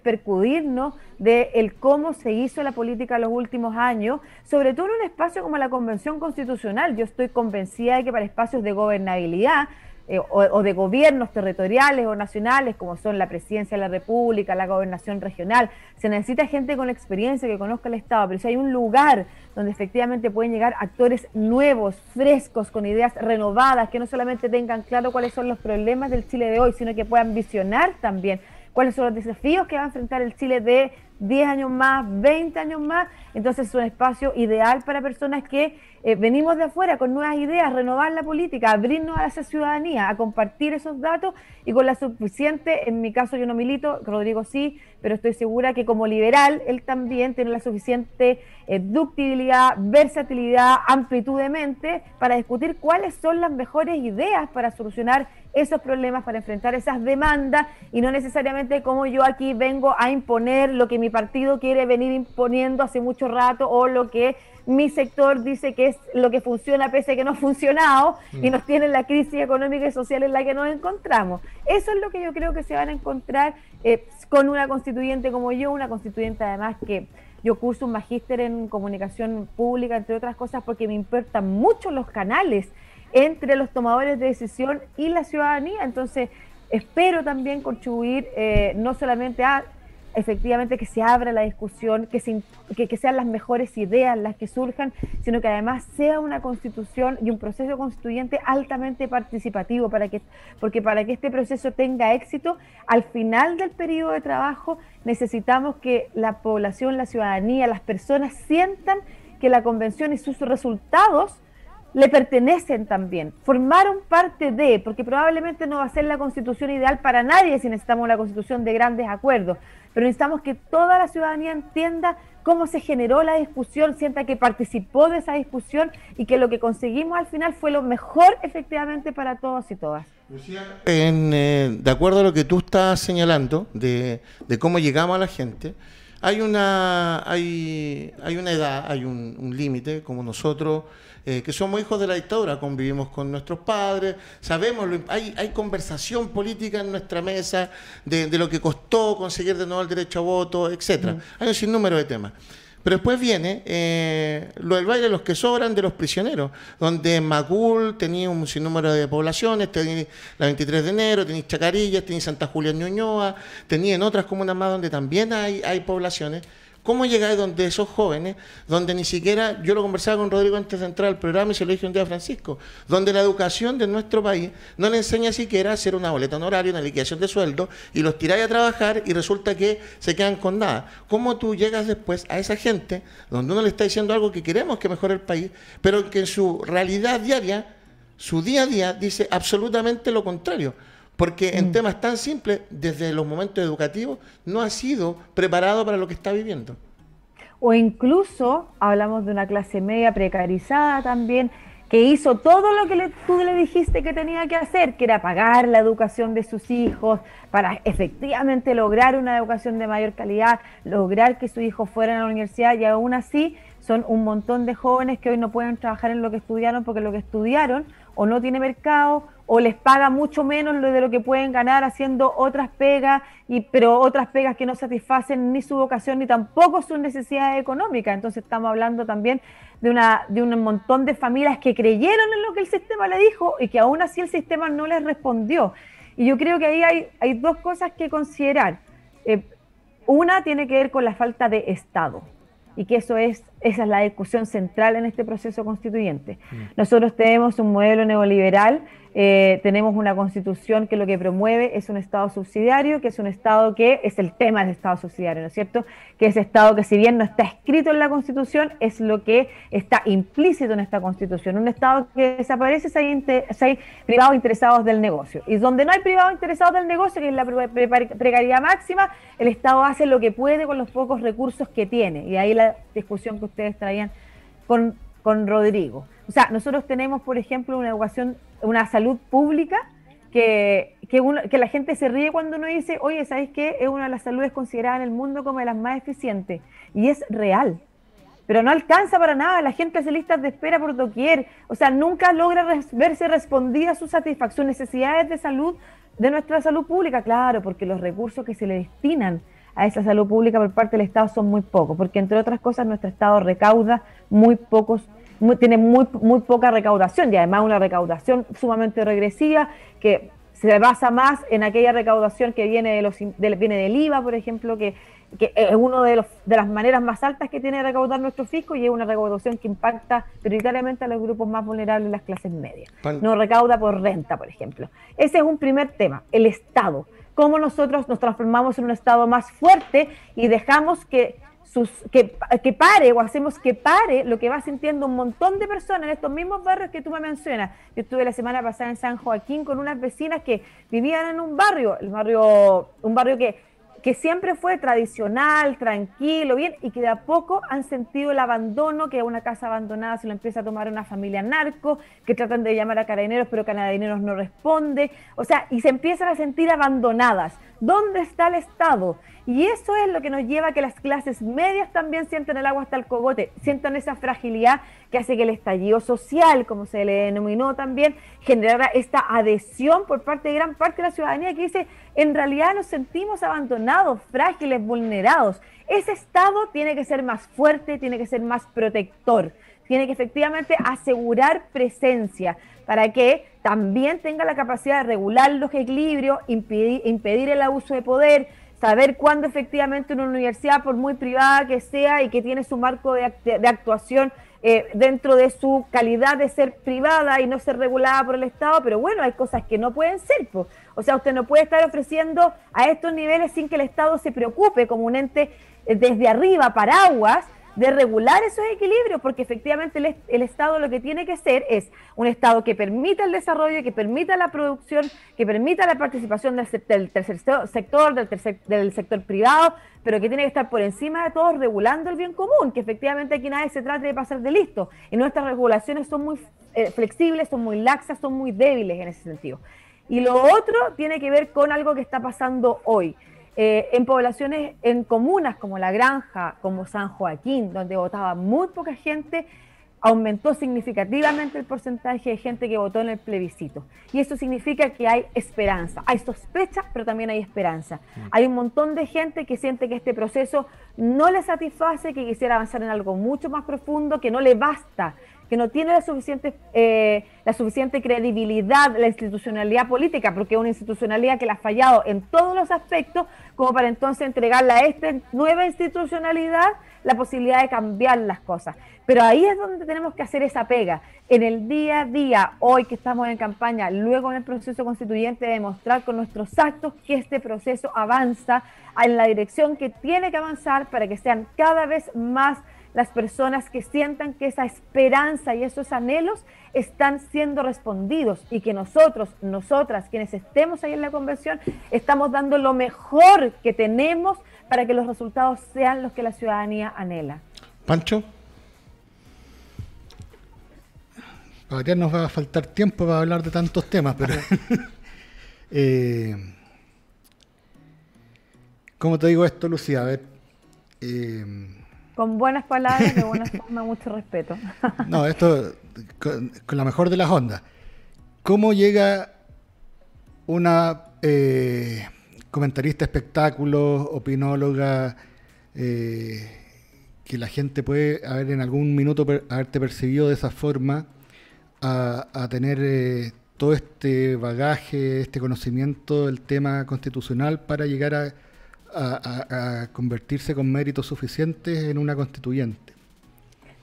de el cómo se hizo la política en los últimos años, sobre todo en un espacio como la Convención Constitucional. Yo estoy convencida de que para espacios de gobernabilidad eh, o, o, de gobiernos territoriales o nacionales, como son la presidencia de la República, la gobernación regional. Se necesita gente con experiencia que conozca el Estado, pero si hay un lugar donde efectivamente pueden llegar actores nuevos, frescos, con ideas renovadas, que no solamente tengan claro cuáles son los problemas del Chile de hoy, sino que puedan visionar también cuáles son los desafíos que va a enfrentar el Chile de 10 años más, 20 años más. Entonces es un espacio ideal para personas que eh, venimos de afuera con nuevas ideas, renovar la política, abrirnos a esa ciudadanía, a compartir esos datos y con la suficiente, en mi caso yo no milito, Rodrigo sí, pero estoy segura que como liberal él también tiene la suficiente eh, ductibilidad, versatilidad, amplitud de mente para discutir cuáles son las mejores ideas para solucionar esos problemas, para enfrentar esas demandas y no necesariamente como yo aquí vengo a imponer lo que mi partido quiere venir imponiendo hace mucho rato o lo que mi sector dice que es lo que funciona pese a que no ha funcionado y nos tiene la crisis económica y social en la que nos encontramos. Eso es lo que yo creo que se van a encontrar eh, con una constituyente como yo, una constituyente además que yo curso un magíster en comunicación pública, entre otras cosas, porque me importan mucho los canales entre los tomadores de decisión y la ciudadanía. Entonces, espero también contribuir eh, no solamente a efectivamente que se abra la discusión, que, que, sean las mejores ideas las que surjan, sino que además sea una constitución y un proceso constituyente altamente participativo, para que, porque para que este proceso tenga éxito, al final del periodo de trabajo necesitamos que la población, la ciudadanía, las personas sientan que la convención y sus resultados le pertenecen también, formaron parte de, porque probablemente no va a ser la constitución ideal para nadie si necesitamos una constitución de grandes acuerdos, pero necesitamos que toda la ciudadanía entienda cómo se generó la discusión, sienta que participó de esa discusión y que lo que conseguimos al final fue lo mejor efectivamente para todos y todas. Lucía, eh, de acuerdo a lo que tú estás señalando de, cómo llegamos a la gente, hay una, hay, una edad, hay un límite, como nosotros eh, que somos hijos de la dictadura, convivimos con nuestros padres, sabemos, hay, conversación política en nuestra mesa de, lo que costó conseguir de nuevo el derecho a voto, etcétera. Hay un sinnúmero de temas. Pero después viene eh, lo del baile los que sobran de los prisioneros, donde Magul tenía un sinnúmero de poblaciones, tenía la 23 de enero, tenía Chacarillas, tenía Santa Julia Ñuñoa, tenía en otras comunas más donde también hay, hay poblaciones. ¿Cómo llegáis donde esos jóvenes, donde ni siquiera, yo lo conversaba con Rodrigo antes de entrar al programa y se lo dije un día Francisco, donde la educación de nuestro país no le enseña siquiera a hacer una boleta honoraria, una liquidación de sueldo, y los tiráis a trabajar y resulta que se quedan con nada? ¿Cómo tú llegas después a esa gente donde uno le está diciendo algo que queremos que mejore el país, pero que en su realidad diaria, su día a día, dice absolutamente lo contrario? Porque en mm. temas tan simples, desde los momentos educativos, no ha sido preparado para lo que está viviendo. O incluso hablamos de una clase media precarizada también, que hizo todo lo que tú le dijiste que tenía que hacer, que era pagar la educación de sus hijos para efectivamente lograr una educación de mayor calidad, lograr que sus hijos fueran a la universidad y aún así son un montón de jóvenes que hoy no pueden trabajar en lo que estudiaron porque lo que estudiaron o no tiene mercado o les paga mucho menos de lo que pueden ganar haciendo otras pegas, y, pero otras pegas que no satisfacen ni su vocación ni tampoco su necesidad económica, Entonces estamos hablando también de, una, de un montón de familias que creyeron en lo que el sistema le dijo y que aún así el sistema no les respondió. Y yo creo que ahí hay, hay dos cosas que considerar. Eh, una tiene que ver con la falta de Estado y que eso es esa es la discusión central en este proceso constituyente. Mm. Nosotros tenemos un modelo neoliberal, eh, tenemos una constitución que lo que promueve es un Estado subsidiario, que es un Estado que es el tema del Estado subsidiario, ¿no es cierto? Que es Estado que si bien no está escrito en la constitución, es lo que está implícito en esta constitución. Un Estado que desaparece si hay, privados interesados del negocio. Y donde no hay privados interesados del negocio, que es la precariedad máxima, el Estado hace lo que puede con los pocos recursos que tiene. Y ahí la discusión que ustedes traían con, con Rodrigo. O sea, nosotros tenemos, por ejemplo, una educación, una salud pública que, que, la gente se ríe cuando uno dice, oye, ¿sabes qué? Es una de las saludes consideradas en el mundo como de las más eficientes. Y es real. Pero no alcanza para nada, la gente hace listas de espera por doquier, o sea, nunca logra verse respondida a su satisfacción, necesidades de salud, de nuestra salud pública, claro, porque los recursos que se le destinan a esa salud pública por parte del Estado son muy pocos, porque entre otras cosas nuestro Estado recauda muy pocos, tiene muy, muy poca recaudación y además una recaudación sumamente regresiva que se basa más en aquella recaudación que viene, de los, viene del IVA, por ejemplo, que, es una de, los, de las maneras más altas que tiene de recaudar nuestro fisco y es una recaudación que impacta prioritariamente a los grupos más vulnerables, las clases medias. No recauda por renta, por ejemplo. Ese es un primer tema, el Estado cómo nosotros nos transformamos en un Estado más fuerte y dejamos que, sus, que, que, pare o hacemos que pare lo que va sintiendo un montón de personas en estos mismos barrios que tú me mencionas. Yo estuve la semana pasada en San Joaquín con unas vecinas que vivían en un barrio, el barrio un barrio que que siempre fue tradicional, tranquilo, bien, y que de a poco han sentido el abandono, que una casa abandonada se lo empieza a tomar una familia narco, que tratan de llamar a carabineros, pero carabineros no responde, o sea, y se empiezan a sentir abandonadas. ¿Dónde está el Estado? Y eso es lo que nos lleva a que las clases medias también sientan el agua hasta el cogote, sientan esa fragilidad que hace que el estallido social, como se le denominó también, generara esta adhesión por parte de gran parte de la ciudadanía que dice, en realidad nos sentimos abandonados, frágiles, vulnerados. Ese Estado tiene que ser más fuerte, tiene que ser más protector, tiene que efectivamente asegurar presencia para que también tenga la capacidad de regular los equilibrios, impedir, el abuso de poder, saber cuándo efectivamente una universidad, por muy privada que sea y que tiene su marco de actuación, eh, dentro de su calidad de ser privada y no ser regulada por el Estado, pero bueno, hay cosas que no pueden ser. O sea, usted no puede estar ofreciendo a estos niveles sin que el Estado se preocupe como un ente eh, desde arriba, paraguas, de regular esos equilibrios, porque efectivamente el, Estado lo que tiene que ser es un Estado que permita el desarrollo, que permita la producción, que permita la participación del, tercer sector, del, del sector privado, pero que tiene que estar por encima de todo regulando el bien común, que efectivamente aquí nadie se trate de pasar de listo. Y nuestras regulaciones son muy eh, flexibles, son muy laxas, son muy débiles en ese sentido. Y lo otro tiene que ver con algo que está pasando hoy. Eh, en poblaciones, en comunas como La Granja, como San Joaquín, donde votaba muy poca gente, aumentó significativamente el porcentaje de gente que votó en el plebiscito. Y eso significa que hay esperanza. Hay sospecha, pero también hay esperanza. Mm. Hay un montón de gente que siente que este proceso no le satisface, que quisiera avanzar en algo mucho más profundo, que no le basta que no tiene la suficiente, eh, la suficiente credibilidad, la institucionalidad política, porque es una institucionalidad que la ha fallado en todos los aspectos, como para entonces entregarla a esta nueva institucionalidad la posibilidad de cambiar las cosas. Pero ahí es donde tenemos que hacer esa pega. En el día a día, hoy que estamos en campaña, luego en el proceso constituyente, demostrar con nuestros actos que este proceso avanza en la dirección que tiene que avanzar para que sean cada vez más las personas que sientan que esa esperanza y esos anhelos están siendo respondidos y que nosotros, nosotras, quienes estemos ahí en la convención, estamos dando lo mejor que tenemos para que los resultados sean los que la ciudadanía anhela. Pancho. Para nos va a faltar tiempo para hablar de tantos temas, pero... Eh, ¿Cómo te digo esto, Lucía? A ver... Eh, con buenas palabras, de buena mucho respeto. no, esto con, la mejor de las ondas. ¿Cómo llega una eh, comentarista espectáculos, opinóloga, eh, que la gente puede haber en algún minuto haberte percibido de esa forma, a, tener eh, todo este bagaje, este conocimiento del tema constitucional para llegar a convertirse con méritos suficientes en una constituyente.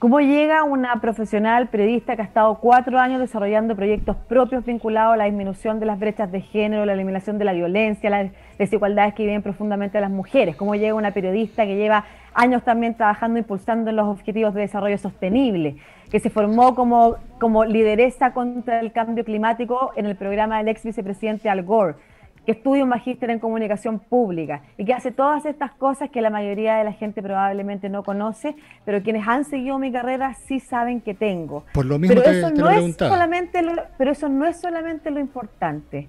¿Cómo llega una profesional periodista que ha estado cuatro años desarrollando proyectos propios vinculados a la disminución de las brechas de género, la eliminación de la violencia, las desigualdades que viven profundamente las mujeres? ¿Cómo llega una periodista que lleva años también trabajando, impulsando los objetivos de desarrollo sostenible, que se formó como, como lideresa contra el cambio climático en el programa del ex vicepresidente Al Gore? que estudia un magíster en comunicación pública y que hace todas estas cosas que la mayoría de la gente probablemente no conoce, pero quienes han seguido mi carrera sí saben que tengo. Por eso no es solamente pero eso no es solamente lo importante.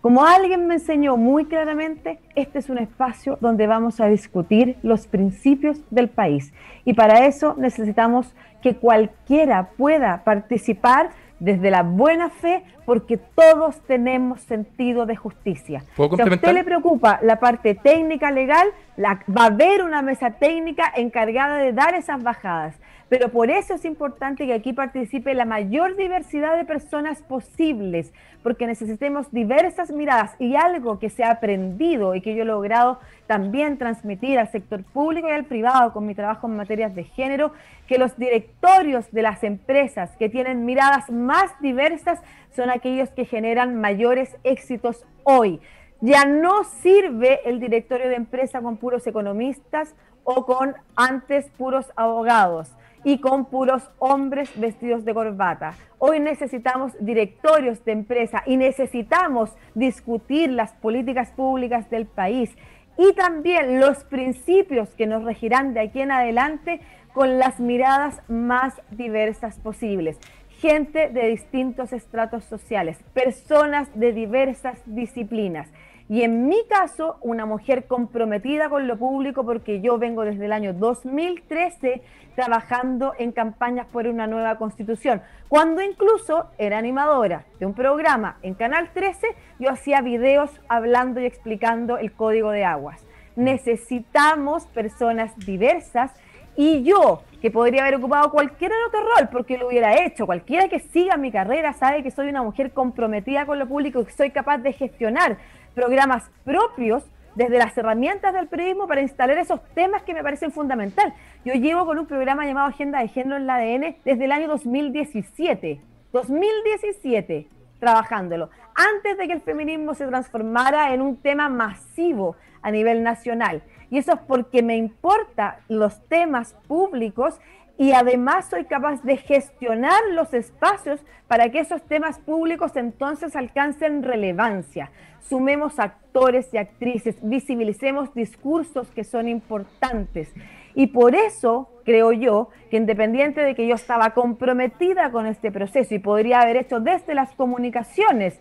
Como alguien me enseñó muy claramente, este es un espacio donde vamos a discutir los principios del país. Y para eso necesitamos que cualquiera pueda participar desde la buena fe, porque todos tenemos sentido de justicia. Si a usted le preocupa la parte técnica legal, va a haber una mesa técnica encargada de dar esas bajadas. Pero por eso es importante que aquí participe la mayor diversidad de personas posibles, porque necesitemos diversas miradas y algo que se ha aprendido y que yo he logrado también transmitir al sector público y al privado con mi trabajo en materias de género, que los directorios de las empresas que tienen miradas más diversas son aquellos que generan mayores éxitos hoy. Ya no sirve el directorio de empresa con puros economistas o con antes puros abogados y con puros hombres vestidos de corbata. Hoy necesitamos directorios de empresa y necesitamos discutir las políticas públicas del país y también los principios que nos regirán de aquí en adelante con las miradas más diversas posibles. Gente de distintos estratos sociales, personas de diversas disciplinas. Y en mi caso, una mujer comprometida con lo público, porque yo vengo desde el año 2013 trabajando en campañas por una nueva constitución, cuando incluso era animadora de un programa en Canal 13, yo hacía videos hablando y explicando el código de aguas. Necesitamos personas diversas y yo, que podría haber ocupado cualquier otro rol, porque lo hubiera hecho, cualquiera que siga mi carrera sabe que soy una mujer comprometida con lo público, que soy capaz de gestionar programas propios desde las herramientas del periodismo para instalar esos temas que me parecen fundamental. Yo llevo con un programa llamado Agenda de Género en la ADN desde el año 2017. 2017 trabajándolo, antes de que el feminismo se transformara en un tema masivo a nivel nacional. Y eso es porque me importan los temas públicos y además soy capaz de gestionar los espacios para que esos temas públicos entonces alcancen relevancia. Sumemos actores y actrices, visibilicemos discursos que son importantes. Y por eso creo yo que independiente de que yo estaba comprometida con este proceso y podría haber hecho desde las comunicaciones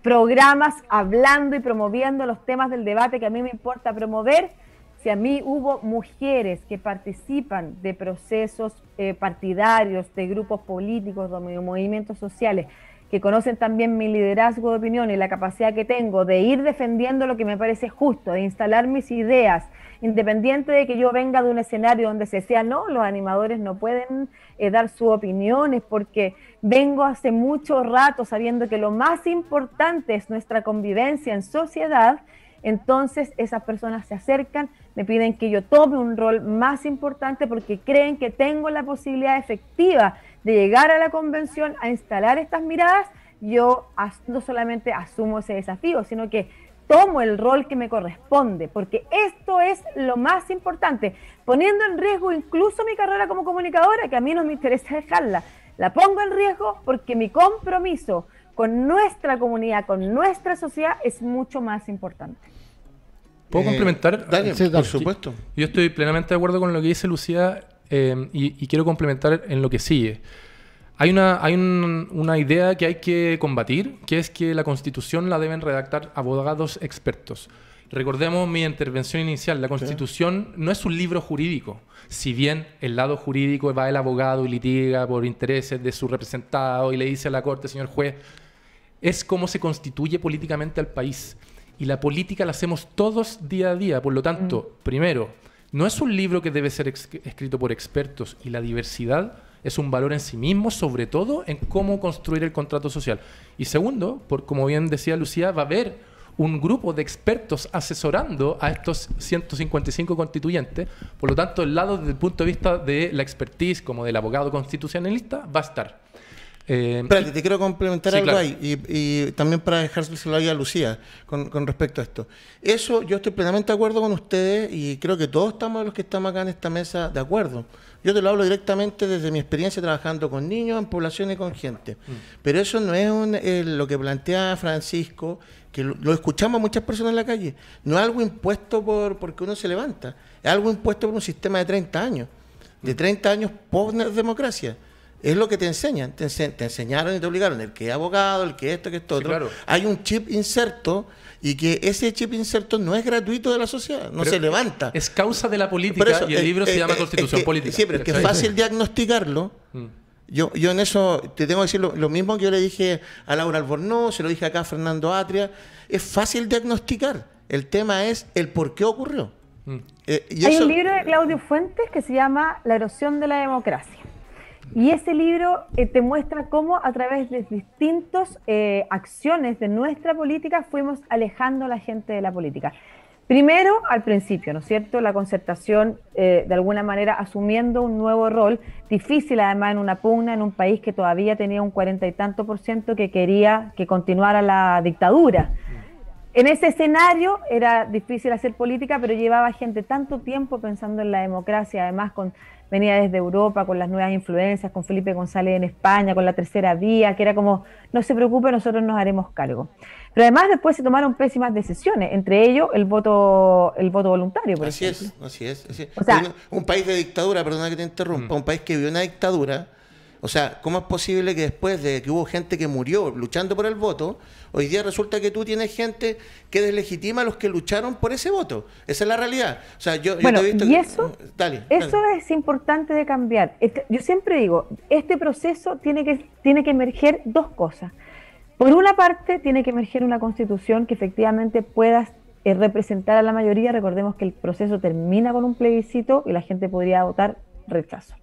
programas hablando y promoviendo los temas del debate que a mí me importa promover, si a mí hubo mujeres que participan de procesos eh, partidarios, de grupos políticos, de movimientos sociales, que conocen también mi liderazgo de opinión y la capacidad que tengo de ir defendiendo lo que me parece justo, de instalar mis ideas, independiente de que yo venga de un escenario donde se sea, no, los animadores no pueden eh, dar sus opiniones porque vengo hace mucho rato sabiendo que lo más importante es nuestra convivencia en sociedad, entonces esas personas se acercan me piden que yo tome un rol más importante porque creen que tengo la posibilidad efectiva de llegar a la convención a instalar estas miradas, yo no solamente asumo ese desafío, sino que tomo el rol que me corresponde, porque esto es lo más importante, poniendo en riesgo incluso mi carrera como comunicadora, que a mí no me interesa dejarla, la pongo en riesgo porque mi compromiso con nuestra comunidad, con nuestra sociedad es mucho más importante. ¿Puedo eh, complementar? Dale, por supuesto. Yo estoy plenamente de acuerdo con lo que dice Lucía eh, y, quiero complementar en lo que sigue. Hay, una, hay una idea que hay que combatir, que es que la Constitución la deben redactar abogados expertos. Recordemos mi intervención inicial, la Constitución no es un libro jurídico, si bien el lado jurídico va el abogado y litiga por intereses de su representado y le dice a la Corte, señor juez, es como se constituye políticamente al país y la política la hacemos todos día a día. Por lo tanto, mm. primero, no es un libro que debe ser escrito por expertos y la diversidad es un valor en sí mismo, sobre todo en cómo construir el contrato social. Y segundo, por como bien decía Lucía, va a haber un grupo de expertos asesorando a estos 155 constituyentes. Por lo tanto, el lado desde el punto de vista de la expertise, como del abogado constitucionalista, va a estar. Eh, te quiero complementar algo ahí y, también para dejárselo ahí a Lucía con, respecto a esto. Eso yo estoy plenamente de acuerdo con ustedes y creo que todos estamos los que estamos acá en esta mesa de acuerdo. Yo te lo hablo directamente desde mi experiencia trabajando con niños, en poblaciones, y con gente. Mm. Pero eso no es eh, lo que plantea Francisco, que lo, escuchamos escuchamos muchas personas en la calle. No es algo impuesto por porque uno se levanta, es algo impuesto por un sistema de 30 años, de 30 mm. años post democracia. Es lo que te enseñan, te, enseñaron y te obligaron, el que es abogado, el que esto, que esto, otro. Hay un chip inserto y que ese chip inserto no es gratuito de la sociedad, no se levanta. Es causa de la política y el eh, libro se eh, llama eh, Constitución Política. Sí, es que es fácil diagnosticarlo. Mm. Yo, yo en eso te tengo que decir lo, mismo que yo le dije a Laura Albornoz, se lo dije acá a Fernando Atria. Es fácil diagnosticar. El tema es el por qué ocurrió. Mm. Hay un libro de Claudio Fuentes que se llama La erosión de la democracia. Y ese libro eh, te muestra cómo a través de distintas eh, acciones de nuestra política fuimos alejando a la gente de la política. Primero, al principio, ¿no es cierto? La concertación, eh, de alguna manera, asumiendo un nuevo rol, difícil además en una pugna, en un país que todavía tenía un cuarenta y tanto por ciento que quería que continuara la dictadura. En ese escenario era difícil hacer política, pero llevaba gente tanto tiempo pensando en la democracia, además con venía desde Europa con las nuevas influencias, con Felipe González en España, con la tercera vía, que era como, no se preocupe, nosotros nos haremos cargo. Pero además después se tomaron pésimas decisiones, entre ellos el voto, el voto voluntario. así, es, así es, un, país de dictadura, perdona que te interrumpa, mm. un país que vio una dictadura o sea, ¿cómo es posible que después de que hubo gente que murió luchando por el voto, hoy día resulta que tú tienes gente que deslegitima a los que lucharon por ese voto? Esa es la realidad. O sea, yo, bueno, Y eso, mm, eso es importante de cambiar. yo siempre digo, este proceso tiene que, tiene que emerger dos cosas. Por una parte, tiene que emerger una constitución que efectivamente pueda eh, representar a la mayoría. Recordemos que el proceso termina con un plebiscito y la gente podría votar rechazo.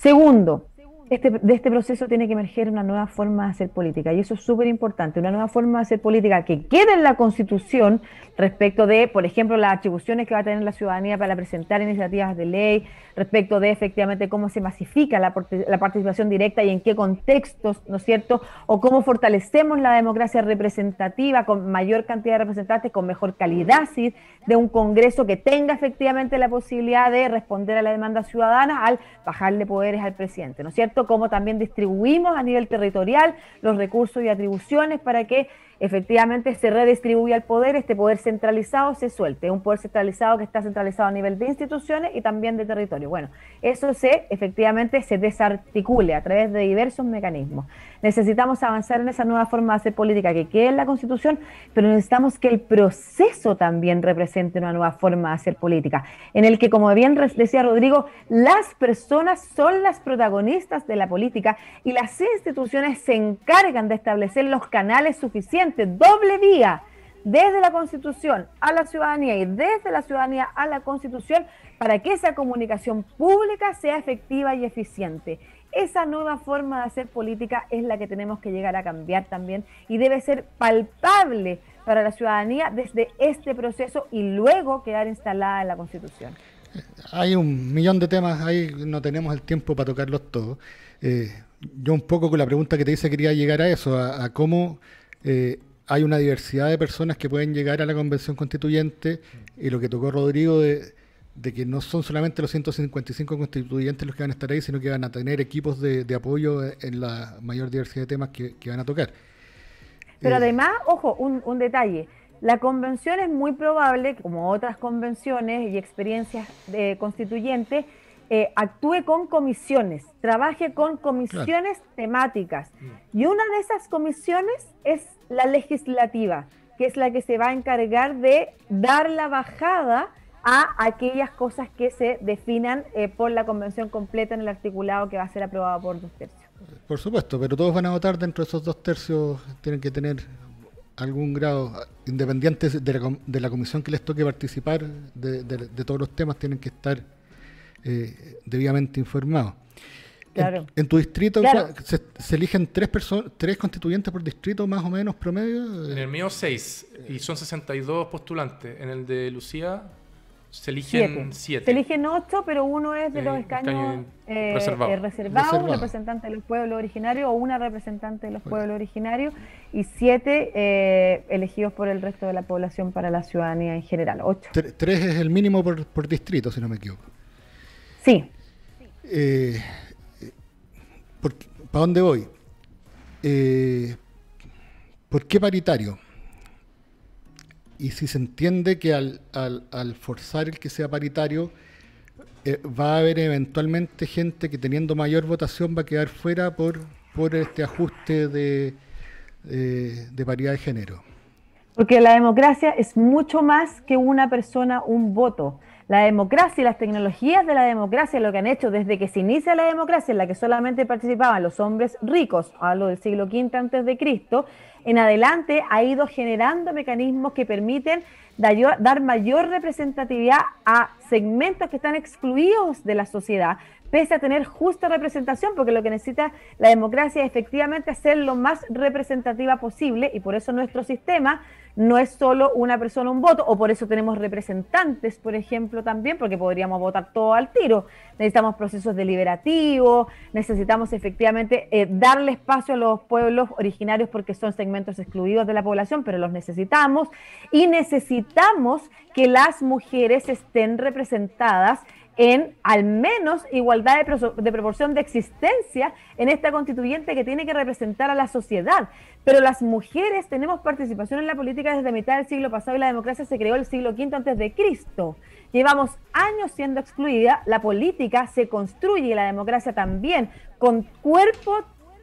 Segundo, este, de este proceso tiene que emerger una nueva forma de hacer política, y eso es súper importante, una nueva forma de hacer política que quede en la Constitución respecto de, por ejemplo, las atribuciones que va a tener la ciudadanía para presentar iniciativas de ley, respecto de efectivamente cómo se masifica la, participación directa y en qué contextos, ¿no es cierto? O cómo fortalecemos la democracia representativa con mayor cantidad de representantes, con mejor calidad, ¿sí? de un Congreso que tenga efectivamente la posibilidad de responder a la demanda ciudadana al bajarle poderes al presidente, ¿no es cierto? como Cómo también distribuimos a nivel territorial los recursos y atribuciones para que efectivamente se redistribuye el poder, este poder centralizado se suelte, un poder centralizado que está centralizado a nivel de instituciones y también de territorio. Bueno, eso se efectivamente se desarticule a través de diversos mecanismos. Necesitamos avanzar en esa nueva forma de hacer política que quede en la Constitución, pero necesitamos que el proceso también represente una nueva forma de hacer política, en el que, como bien decía Rodrigo, las personas son las protagonistas de la política y las instituciones se encargan de establecer los canales suficientes doble vía desde la Constitución a la ciudadanía y desde la ciudadanía a la Constitución para que esa comunicación pública sea efectiva y eficiente. Esa nueva forma de hacer política es la que tenemos que llegar a cambiar también y debe ser palpable para la ciudadanía desde este proceso y luego quedar instalada en la Constitución. Hay un millón de temas, ahí no tenemos el tiempo para tocarlos todos. Eh, yo un poco con la pregunta que te hice quería llegar a eso, a cómo eh, hay una diversidad de personas que pueden llegar a la convención constituyente y lo que tocó Rodrigo de, que no son solamente los 155 constituyentes los que van a estar ahí, sino que van a tener equipos de, apoyo en la mayor diversidad de temas que, van a tocar. Pero eh, además, ojo, un, detalle. La convención es muy probable, como otras convenciones y experiencias de eh, constituyentes, eh, actúe con comisiones, trabaje con comisiones temáticas. Mm. Y una de esas comisiones es la legislativa, que es la que se va a encargar de dar la bajada a aquellas cosas que se definan eh, por la convención completa en el articulado que va a ser aprobado por dos tercios. Por supuesto, pero todos van a votar dentro de esos dos tercios, tienen que tener algún grado, independientes de la, comisión que les toque participar, de, de todos los temas, tienen que estar eh, debidamente informado. En, tu distrito se, eligen tres personas, tres constituyentes por distrito más o menos promedio. Eh. En el mío seis y son 62 postulantes. En el de Lucía se eligen siete. Se eligen ocho, pero uno es de eh, los escaños eh, reservados, representante de los pueblos originarios o una representante de los pueblos originarios y siete elegidos por el resto de la población para la ciudadanía en general. Ocho. tres es el mínimo por distrito, si no me equivoco. Sí. Eh, ¿Para dónde voy? Eh, ¿Por qué paritario? Y si se entiende que al, forzar el que sea paritario, eh, va a haber eventualmente gente que teniendo mayor votación va a quedar fuera por, este ajuste de, de paridad de género. Porque la democracia es mucho más que una persona, un voto. La democracia y las tecnologías de la democracia, lo que han hecho desde que se inicia la democracia, en la que solamente participaban los hombres ricos, lo del siglo V antes de Cristo, en adelante ha ido generando mecanismos que permiten dar mayor representatividad a segmentos que están excluidos de la sociedad, pese a tener justa representación, porque lo que necesita la democracia es efectivamente ser lo más representativa posible y por eso nuestro sistema no es solo una persona un voto, o por eso tenemos representantes, por ejemplo, también, porque podríamos votar todo al tiro. Necesitamos procesos deliberativos, necesitamos efectivamente eh, darle espacio a los pueblos originarios porque son segmentos excluidos de la población, pero los necesitamos, y necesitamos que las mujeres estén representadas en al menos igualdad de, proporción de existencia en esta constituyente que tiene que representar a la sociedad. Pero las mujeres tenemos participación en la política desde mitad del siglo pasado y la democracia se creó el siglo V antes de Cristo. Llevamos años siendo excluida, la política se construye y la democracia también, con cuerpo,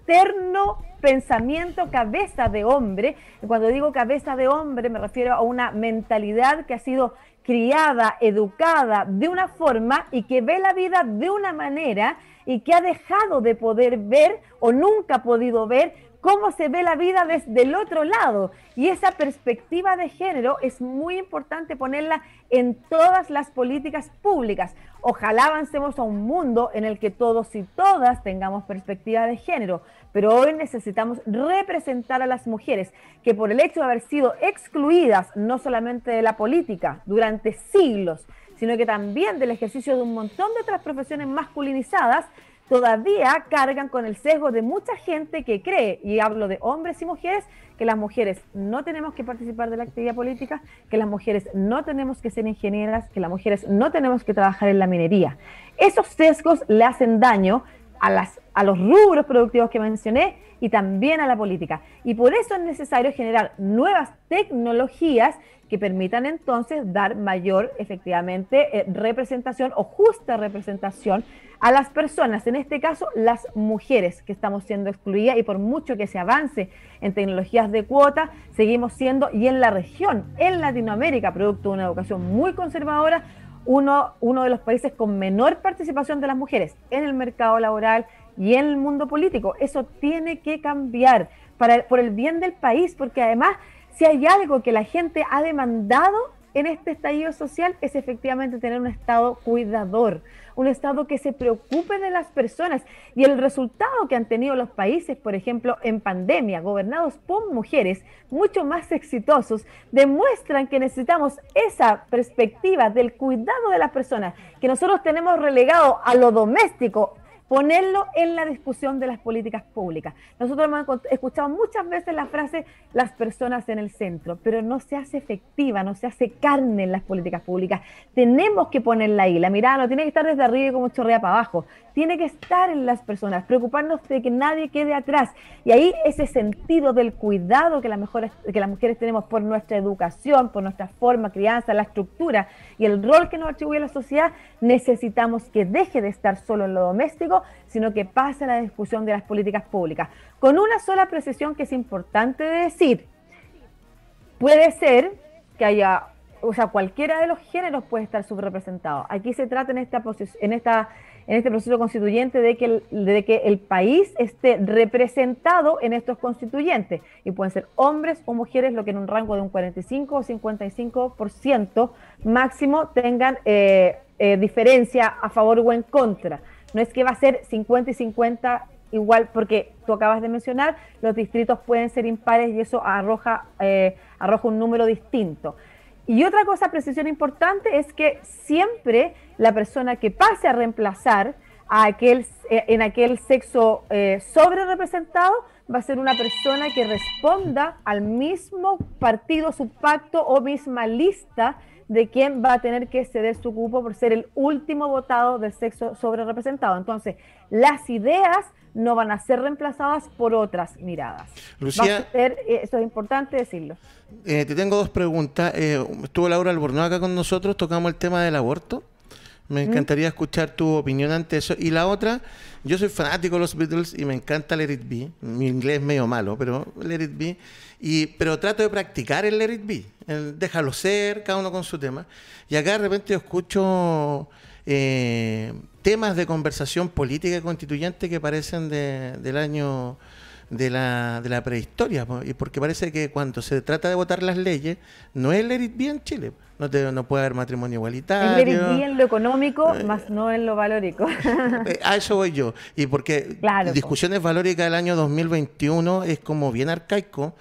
eterno pensamiento cabeza de hombre. Cuando digo cabeza de hombre me refiero a una mentalidad que ha sido criada, educada de una forma y que ve la vida de una manera y que ha dejado de poder ver o nunca ha podido ver cómo se ve la vida desde el otro lado. Y esa perspectiva de género es muy importante ponerla en todas las políticas públicas. Ojalá avancemos a un mundo en el que todos y todas tengamos perspectiva de género, pero hoy necesitamos representar a las mujeres que por el hecho de haber sido excluidas no solamente de la política durante siglos, sino que también del ejercicio de un montón de otras profesiones masculinizadas, todavía cargan con el sesgo de mucha gente que cree, y hablo de hombres y mujeres, que las mujeres no tenemos que participar de la actividad política, que las mujeres no tenemos que ser ingenieras, que las mujeres no tenemos que trabajar en la minería. Esos sesgos le hacen daño a, los rubros productivos que mencioné y también a la política. Y por eso es necesario generar nuevas tecnologías que permitan entonces dar mayor, efectivamente, eh, representación o justa representación a las personas, en este caso las mujeres que estamos siendo excluidas y por mucho que se avance en tecnologías de cuota, seguimos siendo, y en la región, en Latinoamérica, producto de una educación muy conservadora, uno, de los países con menor participación de las mujeres en el mercado laboral y en el mundo político. Eso tiene que cambiar para, por el bien del país, porque además, si hay algo que la gente ha demandado en este estallido social, es efectivamente tener un Estado cuidador, un Estado que se preocupe de las personas y el resultado que han tenido los países, por ejemplo, en pandemia, gobernados por mujeres, mucho más exitosos, demuestran que necesitamos esa perspectiva del cuidado de las personas, que nosotros tenemos relegado a lo doméstico, ponerlo en la discusión de las políticas públicas. Nosotros hemos escuchado muchas veces la frase las personas en el centro, pero no se hace efectiva, no se hace carne en las políticas públicas. Tenemos que ponerla ahí, la mirada no tiene que estar desde arriba y como chorrea para abajo, tiene que estar en las personas, preocuparnos de que nadie quede atrás. Y ahí ese sentido del cuidado que las, que las mujeres tenemos por nuestra educación, por nuestra forma, crianza, la estructura y el rol que nos atribuye la sociedad, necesitamos que deje de estar solo en lo doméstico sino que pasa la discusión de las políticas públicas. Con una sola precisión que es importante decir, puede ser que haya, o sea, cualquiera de los géneros puede estar subrepresentado. Aquí se trata en este proceso constituyente de que, el, país esté representado en estos constituyentes. Y pueden ser hombres o mujeres, lo que en un rango de un 45 o 55% máximo tengan eh, eh, diferencia a favor o en contra. No es que va a ser 50 y 50 igual, porque tú acabas de mencionar, los distritos pueden ser impares y eso arroja, eh, arroja un número distinto. Y otra cosa, precisión importante, es que siempre la persona que pase a reemplazar a aquel, eh, en aquel sexo eh, sobre representado va a ser una persona que responda al mismo partido, su pacto o misma lista de quién va a tener que ceder su cupo por ser el último votado del sexo sobre representado. Entonces, las ideas no van a ser reemplazadas por otras miradas. Lucía, eh, eso es importante decirlo. Eh, te tengo dos preguntas. Eh, estuvo Laura Albornoz acá con nosotros, tocamos el tema del aborto. Me mm. encantaría escuchar tu opinión ante eso. Y la otra, yo soy fanático de los Beatles y me encanta Let It Be. Mi inglés es medio malo, pero Let It Be. Y, pero trato de practicar el Let It Be. déjalo ser, cada uno con su tema. Y acá de repente escucho eh, temas de conversación política y constituyente que parecen de, del año de la, de la prehistoria, porque parece que cuando se trata de votar las leyes, no es el Erit en Chile, no, no puede haber matrimonio igualitario. El Erit en lo económico, eh, más no en lo valórico. Eh, a eso voy yo, y porque discusiones valóricas del año 2021 es como bien arcaico.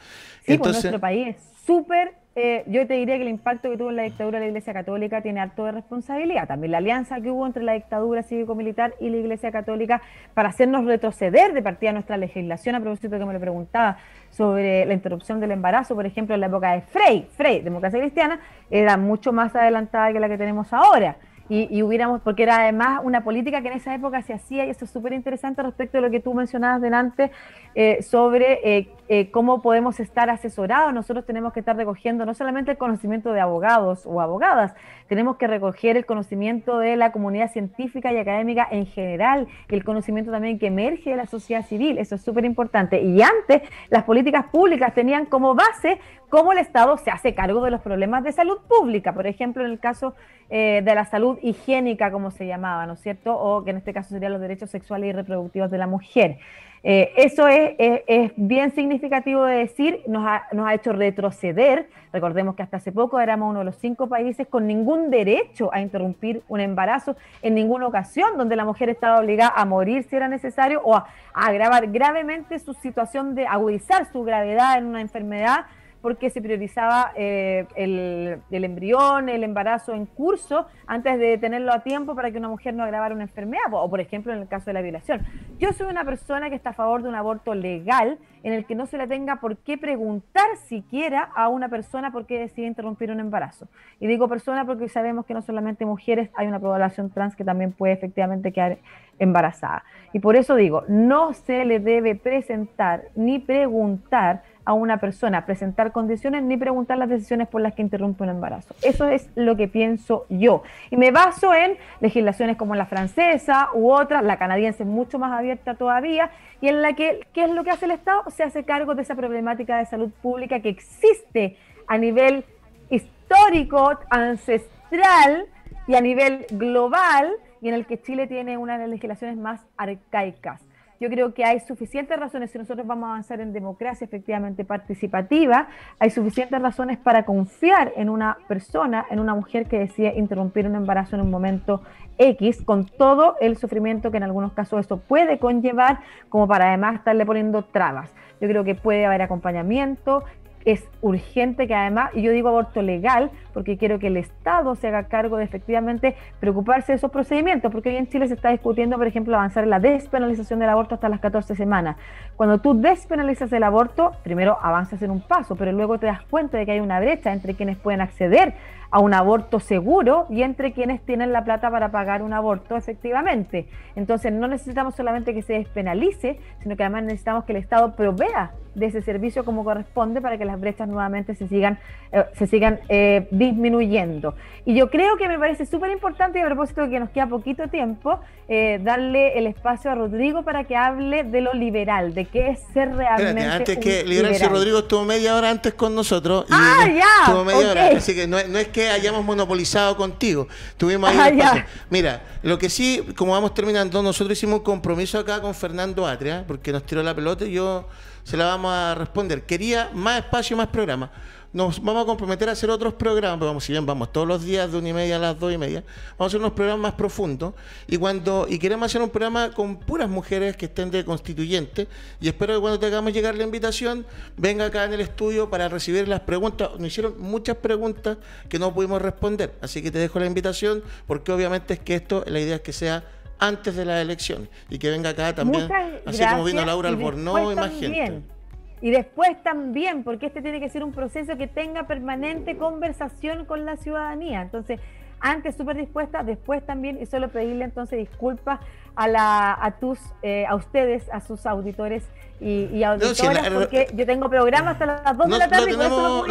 Pues, Entonces, nuestro país es súper eh, yo te diría que el impacto que tuvo en la dictadura de la Iglesia Católica tiene harto de responsabilidad. También la alianza que hubo entre la dictadura cívico-militar y la Iglesia Católica para hacernos retroceder de partida nuestra legislación, a propósito que me lo preguntaba sobre la interrupción del embarazo, por ejemplo, en la época de Frey, Frey, democracia cristiana, era mucho más adelantada que la que tenemos ahora. Y, hubiéramos, porque era además una política que en esa época se hacía, y eso es súper interesante respecto a lo que tú mencionabas delante, eh, sobre eh, eh, cómo podemos estar asesorados. Nosotros tenemos que estar recogiendo no solamente el conocimiento de abogados o abogadas, tenemos que recoger el conocimiento de la comunidad científica y académica en general, el conocimiento también que emerge de la sociedad civil, eso es súper importante. Y antes las políticas públicas tenían como base cómo el Estado se hace cargo de los problemas de salud pública, por ejemplo, en el caso eh, de la salud higiénica, como se llamaba, ¿no es cierto? O que en este caso serían los derechos sexuales y reproductivos de la mujer. Eh, eso es, es, bien significativo de decir, nos ha, nos ha hecho retroceder. Recordemos que hasta hace poco éramos uno de los cinco países con ningún derecho a interrumpir un embarazo en ninguna ocasión, donde la mujer estaba obligada a morir si era necesario o a agravar gravemente su situación de agudizar su gravedad en una enfermedad porque se priorizaba eh, el, el, embrión, el embarazo en curso, antes de tenerlo a tiempo para que una mujer no agravara una enfermedad, o por ejemplo en el caso de la violación. Yo soy una persona que está a favor de un aborto legal, en el que no se le tenga por qué preguntar siquiera a una persona por qué decide interrumpir un embarazo. Y digo persona porque sabemos que no solamente mujeres, hay una población trans que también puede efectivamente quedar embarazada. Y por eso digo, no se le debe presentar ni preguntar a una persona presentar condiciones ni preguntar las decisiones por las que interrumpe un embarazo. Eso es lo que pienso yo. Y me baso en legislaciones como la francesa u otras, la canadiense es mucho más abierta todavía, y en la que, ¿qué es lo que hace el Estado? Se hace cargo de esa problemática de salud pública que existe a nivel histórico, ancestral y a nivel global, y en el que Chile tiene una de las legislaciones más arcaicas. Yo creo que hay suficientes razones, si nosotros vamos a avanzar en democracia efectivamente participativa, hay suficientes razones para confiar en una persona, en una mujer que decide interrumpir un embarazo en un momento X, con todo el sufrimiento que en algunos casos eso puede conllevar, como para además estarle poniendo trabas. Yo creo que puede haber acompañamiento, es urgente que además, y yo digo aborto legal, porque quiero que el Estado se haga cargo de efectivamente preocuparse de esos procedimientos, porque hoy en Chile se está discutiendo, por ejemplo, avanzar en la despenalización del aborto hasta las 14 semanas. Cuando tú despenalizas el aborto, primero avanzas en un paso, pero luego te das cuenta de que hay una brecha entre quienes pueden acceder a un aborto seguro y entre quienes tienen la plata para pagar un aborto efectivamente. Entonces no necesitamos solamente que se despenalice, sino que además necesitamos que el Estado provea de ese servicio como corresponde para que las brechas nuevamente se sigan, eh, se sigan eh, disminuyendo. Y yo creo que me parece súper importante, y a propósito de que nos queda poquito tiempo, eh, darle el espacio a Rodrigo para que hable de lo liberal, de qué es ser realmente. liberal. antes que liberarse, Rodrigo estuvo media hora antes con nosotros. ¡Ah, ya! Estuvo así que no, es que hayamos monopolizado contigo. Tuvimos ahí. Ah, Mira, lo que sí, como vamos terminando, nosotros hicimos un compromiso acá con Fernando Atria, porque nos tiró la pelota y yo se la vamos a responder. Quería más espacio más programa nos vamos a comprometer a hacer otros programas, vamos, si bien vamos todos los días de una y media a las dos y media, vamos a hacer unos programas más profundos y cuando y queremos hacer un programa con puras mujeres que estén de constituyente y espero que cuando te hagamos llegar la invitación venga acá en el estudio para recibir las preguntas. Nos hicieron muchas preguntas que no pudimos responder, así que te dejo la invitación porque obviamente es que esto, la idea es que sea antes de las elecciones y que venga acá también, así como vino Laura Albornoz y más gente. Y después también, porque este tiene que ser un proceso que tenga permanente conversación con la ciudadanía. Entonces, antes súper dispuesta, después también, y solo pedirle entonces disculpas a, la, a, tus, eh, a ustedes, a sus auditores y, y auditoras, porque yo tengo programas a las 2 de la tarde. Lo tenemos,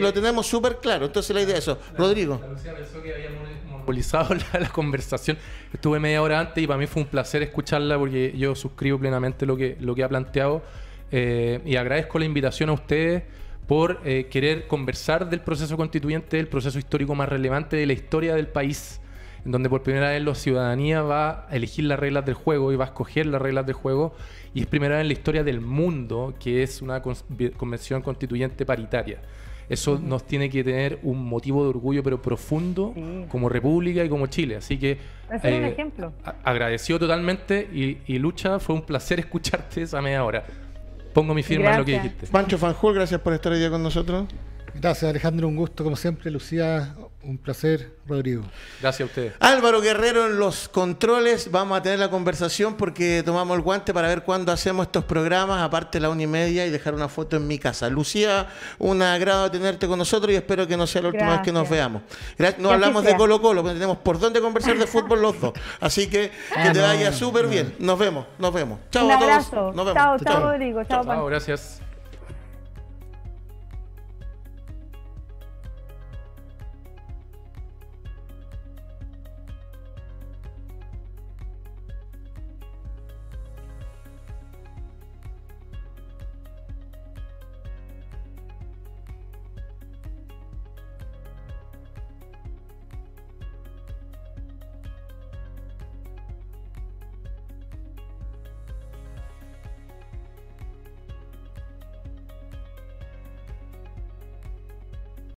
lo tenemos, super, súper claro, entonces la idea es eso. Rodrigo. La la, conversación. Estuve media hora antes y para mí fue un placer escucharla porque yo suscribo plenamente lo que, lo que ha planteado. Eh, y agradezco la invitación a ustedes por eh, querer conversar del proceso constituyente, el proceso histórico más relevante de la historia del país, en donde por primera vez la ciudadanía va a elegir las reglas del juego y va a escoger las reglas del juego, y es primera vez en la historia del mundo que es una convención constituyente paritaria. Eso nos tiene que tener un motivo de orgullo, pero profundo, como República y como Chile. Así que. Eh, Agradecido totalmente y, y, Lucha, fue un placer escucharte esa media hora. Pongo mi firma lo que dijiste. Pancho Fanjul, gracias por estar hoy día con nosotros. Gracias, Alejandro. Un gusto, como siempre. Lucía, un placer, Rodrigo. Gracias a ustedes. Álvaro Guerrero en los controles. Vamos a tener la conversación porque tomamos el guante para ver cuándo hacemos estos programas, aparte de la una y media, y dejar una foto en mi casa. Lucía, un agrado tenerte con nosotros y espero que no sea la última vez que nos veamos. no hablamos de Colo Colo, tenemos por dónde conversar de fútbol los dos. Así que que te ah, vaya súper bien. Nos vemos, nos vemos. Chao un Chao, chao, Rodrigo. chao, gracias.